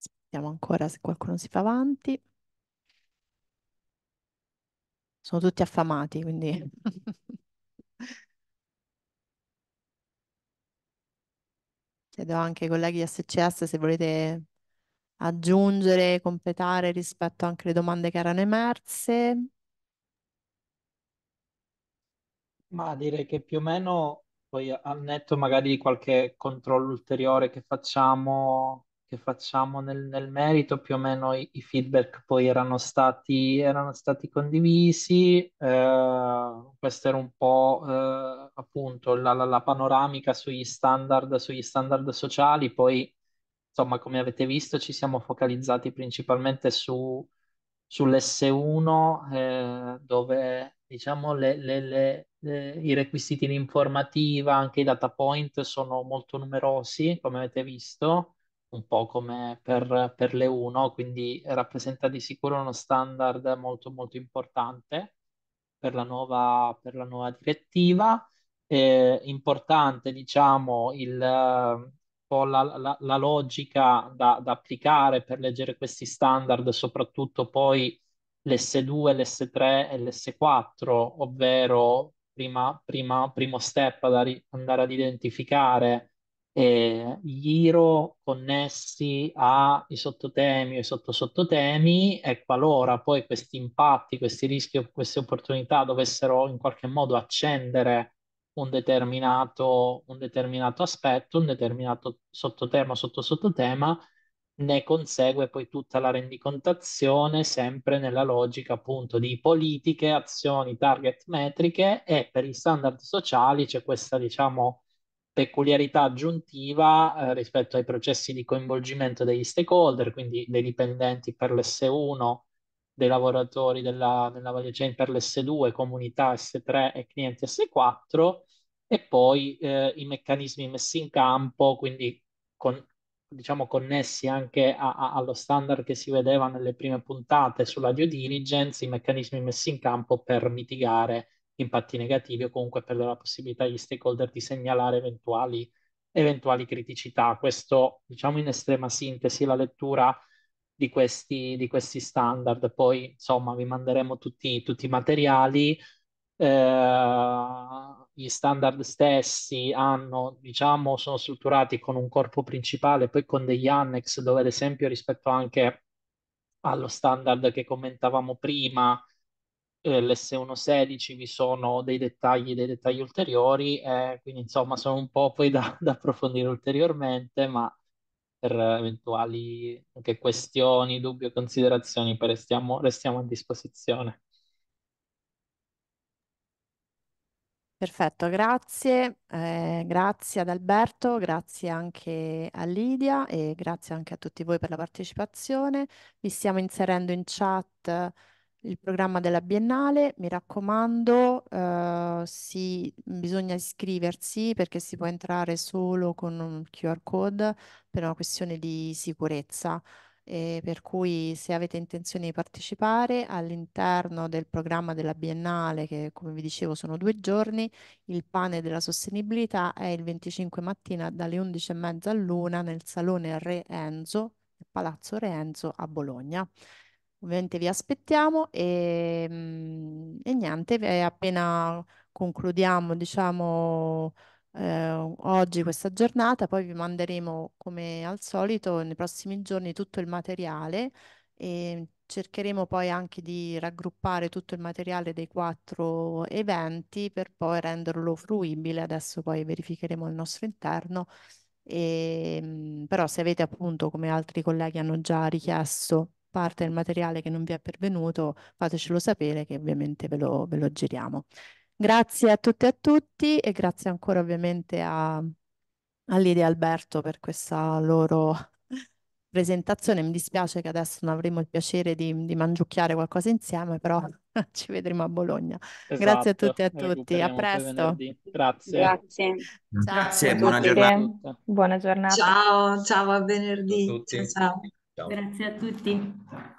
Aspettiamo ancora se qualcuno si fa avanti. Sono tutti affamati, quindi... Chiedo anche ai colleghi di SCS se volete aggiungere, completare rispetto anche alle domande che erano emerse. Ma direi che più o meno, poi al netto magari di qualche controllo ulteriore che facciamo, che facciamo nel, nel merito, più o meno i, i feedback poi erano stati, erano stati condivisi. eh, questa era un po' eh, appunto la, la- la panoramica sugli standard, sugli standard sociali. Poi, insomma, come avete visto, ci siamo focalizzati principalmente su, sull'S1, eh, dove diciamo le le- le- eh, i requisiti di informativa, anche i data point sono molto numerosi, come avete visto, un po' come per, per le 1, quindi rappresenta di sicuro uno standard molto molto importante per la nuova, per la nuova direttiva. Eh, importante, diciamo, il, la, la, la, logica da, da, applicare per leggere questi standard, soprattutto poi l'S2, l'S3 e l'S4, ovvero prima, prima, primo step ad andare ad identificare eh, gli IRO connessi ai sottotemi o ai sottosottotemi e ecco qualora poi questi impatti, questi rischi o queste opportunità dovessero in qualche modo accendere un determinato, un determinato aspetto, un determinato sottotema o sottosottotema, ne consegue poi tutta la rendicontazione sempre nella logica appunto di politiche, azioni, target metriche e per i standard sociali c'è questa diciamo peculiarità aggiuntiva eh, rispetto ai processi di coinvolgimento degli stakeholder, quindi dei dipendenti per l'S1, dei lavoratori della, della value chain per l'S2, comunità S3 e clienti S4 e poi eh, i meccanismi messi in campo, quindi con diciamo connessi anche a, a, allo standard che si vedeva nelle prime puntate sulla due diligence, i meccanismi messi in campo per mitigare impatti negativi o comunque per dare la possibilità agli stakeholder di segnalare eventuali, eventuali criticità. Questo, diciamo in estrema sintesi, la lettura di questi, di questi standard. Poi, insomma, vi manderemo tutti, tutti i materiali. Eh, gli standard stessi hanno, diciamo, sono strutturati con un corpo principale, poi con degli annex, dove ad esempio rispetto anche allo standard che commentavamo prima, eh, l'S116 vi sono dei dettagli, dei dettagli ulteriori, eh, quindi insomma sono un po' poi da, da approfondire ulteriormente, ma per eventuali anche questioni, dubbi o considerazioni restiamo, restiamo a disposizione. Perfetto, grazie, eh, grazie ad Alberto, grazie anche a Lidia e grazie anche a tutti voi per la partecipazione. Vi stiamo inserendo in chat eh, il programma della Biennale, mi raccomando, eh, si, bisogna iscriversi perché si può entrare solo con un QR code per una questione di sicurezza eh, per cui se avete intenzione di partecipare all'interno del programma della Biennale, che come vi dicevo sono due giorni, il pane della sostenibilità è il 25 mattina dalle 11.30 all'una nel Salone Re Enzo, Palazzo Re Enzo a Bologna. Ovviamente vi aspettiamo e, mm, e niente, appena concludiamo, diciamo eh, oggi questa giornata, poi vi manderemo come al solito nei prossimi giorni tutto il materiale e cercheremo poi anche di raggruppare tutto il materiale dei quattro eventi per poi renderlo fruibile. Adesso poi verificheremo il nostro interno. E, ehm, però se avete appunto, come altri colleghi hanno già richiesto, parte del materiale che non vi è pervenuto, fatecelo sapere che ovviamente ve lo, ve lo giriamo. Grazie a tutte e a tutti e grazie ancora ovviamente a, a Lidia e Alberto per questa loro presentazione. Mi dispiace che adesso non avremo il piacere di, di mangiucchiare qualcosa insieme, però ci vedremo a Bologna. Esatto, grazie a esatto, tutti e a tutti, a presto. Grazie. Grazie. Ciao, grazie buona giornata. buona giornata. Ciao, ciao a venerdì. A ciao, ciao. Grazie a tutti.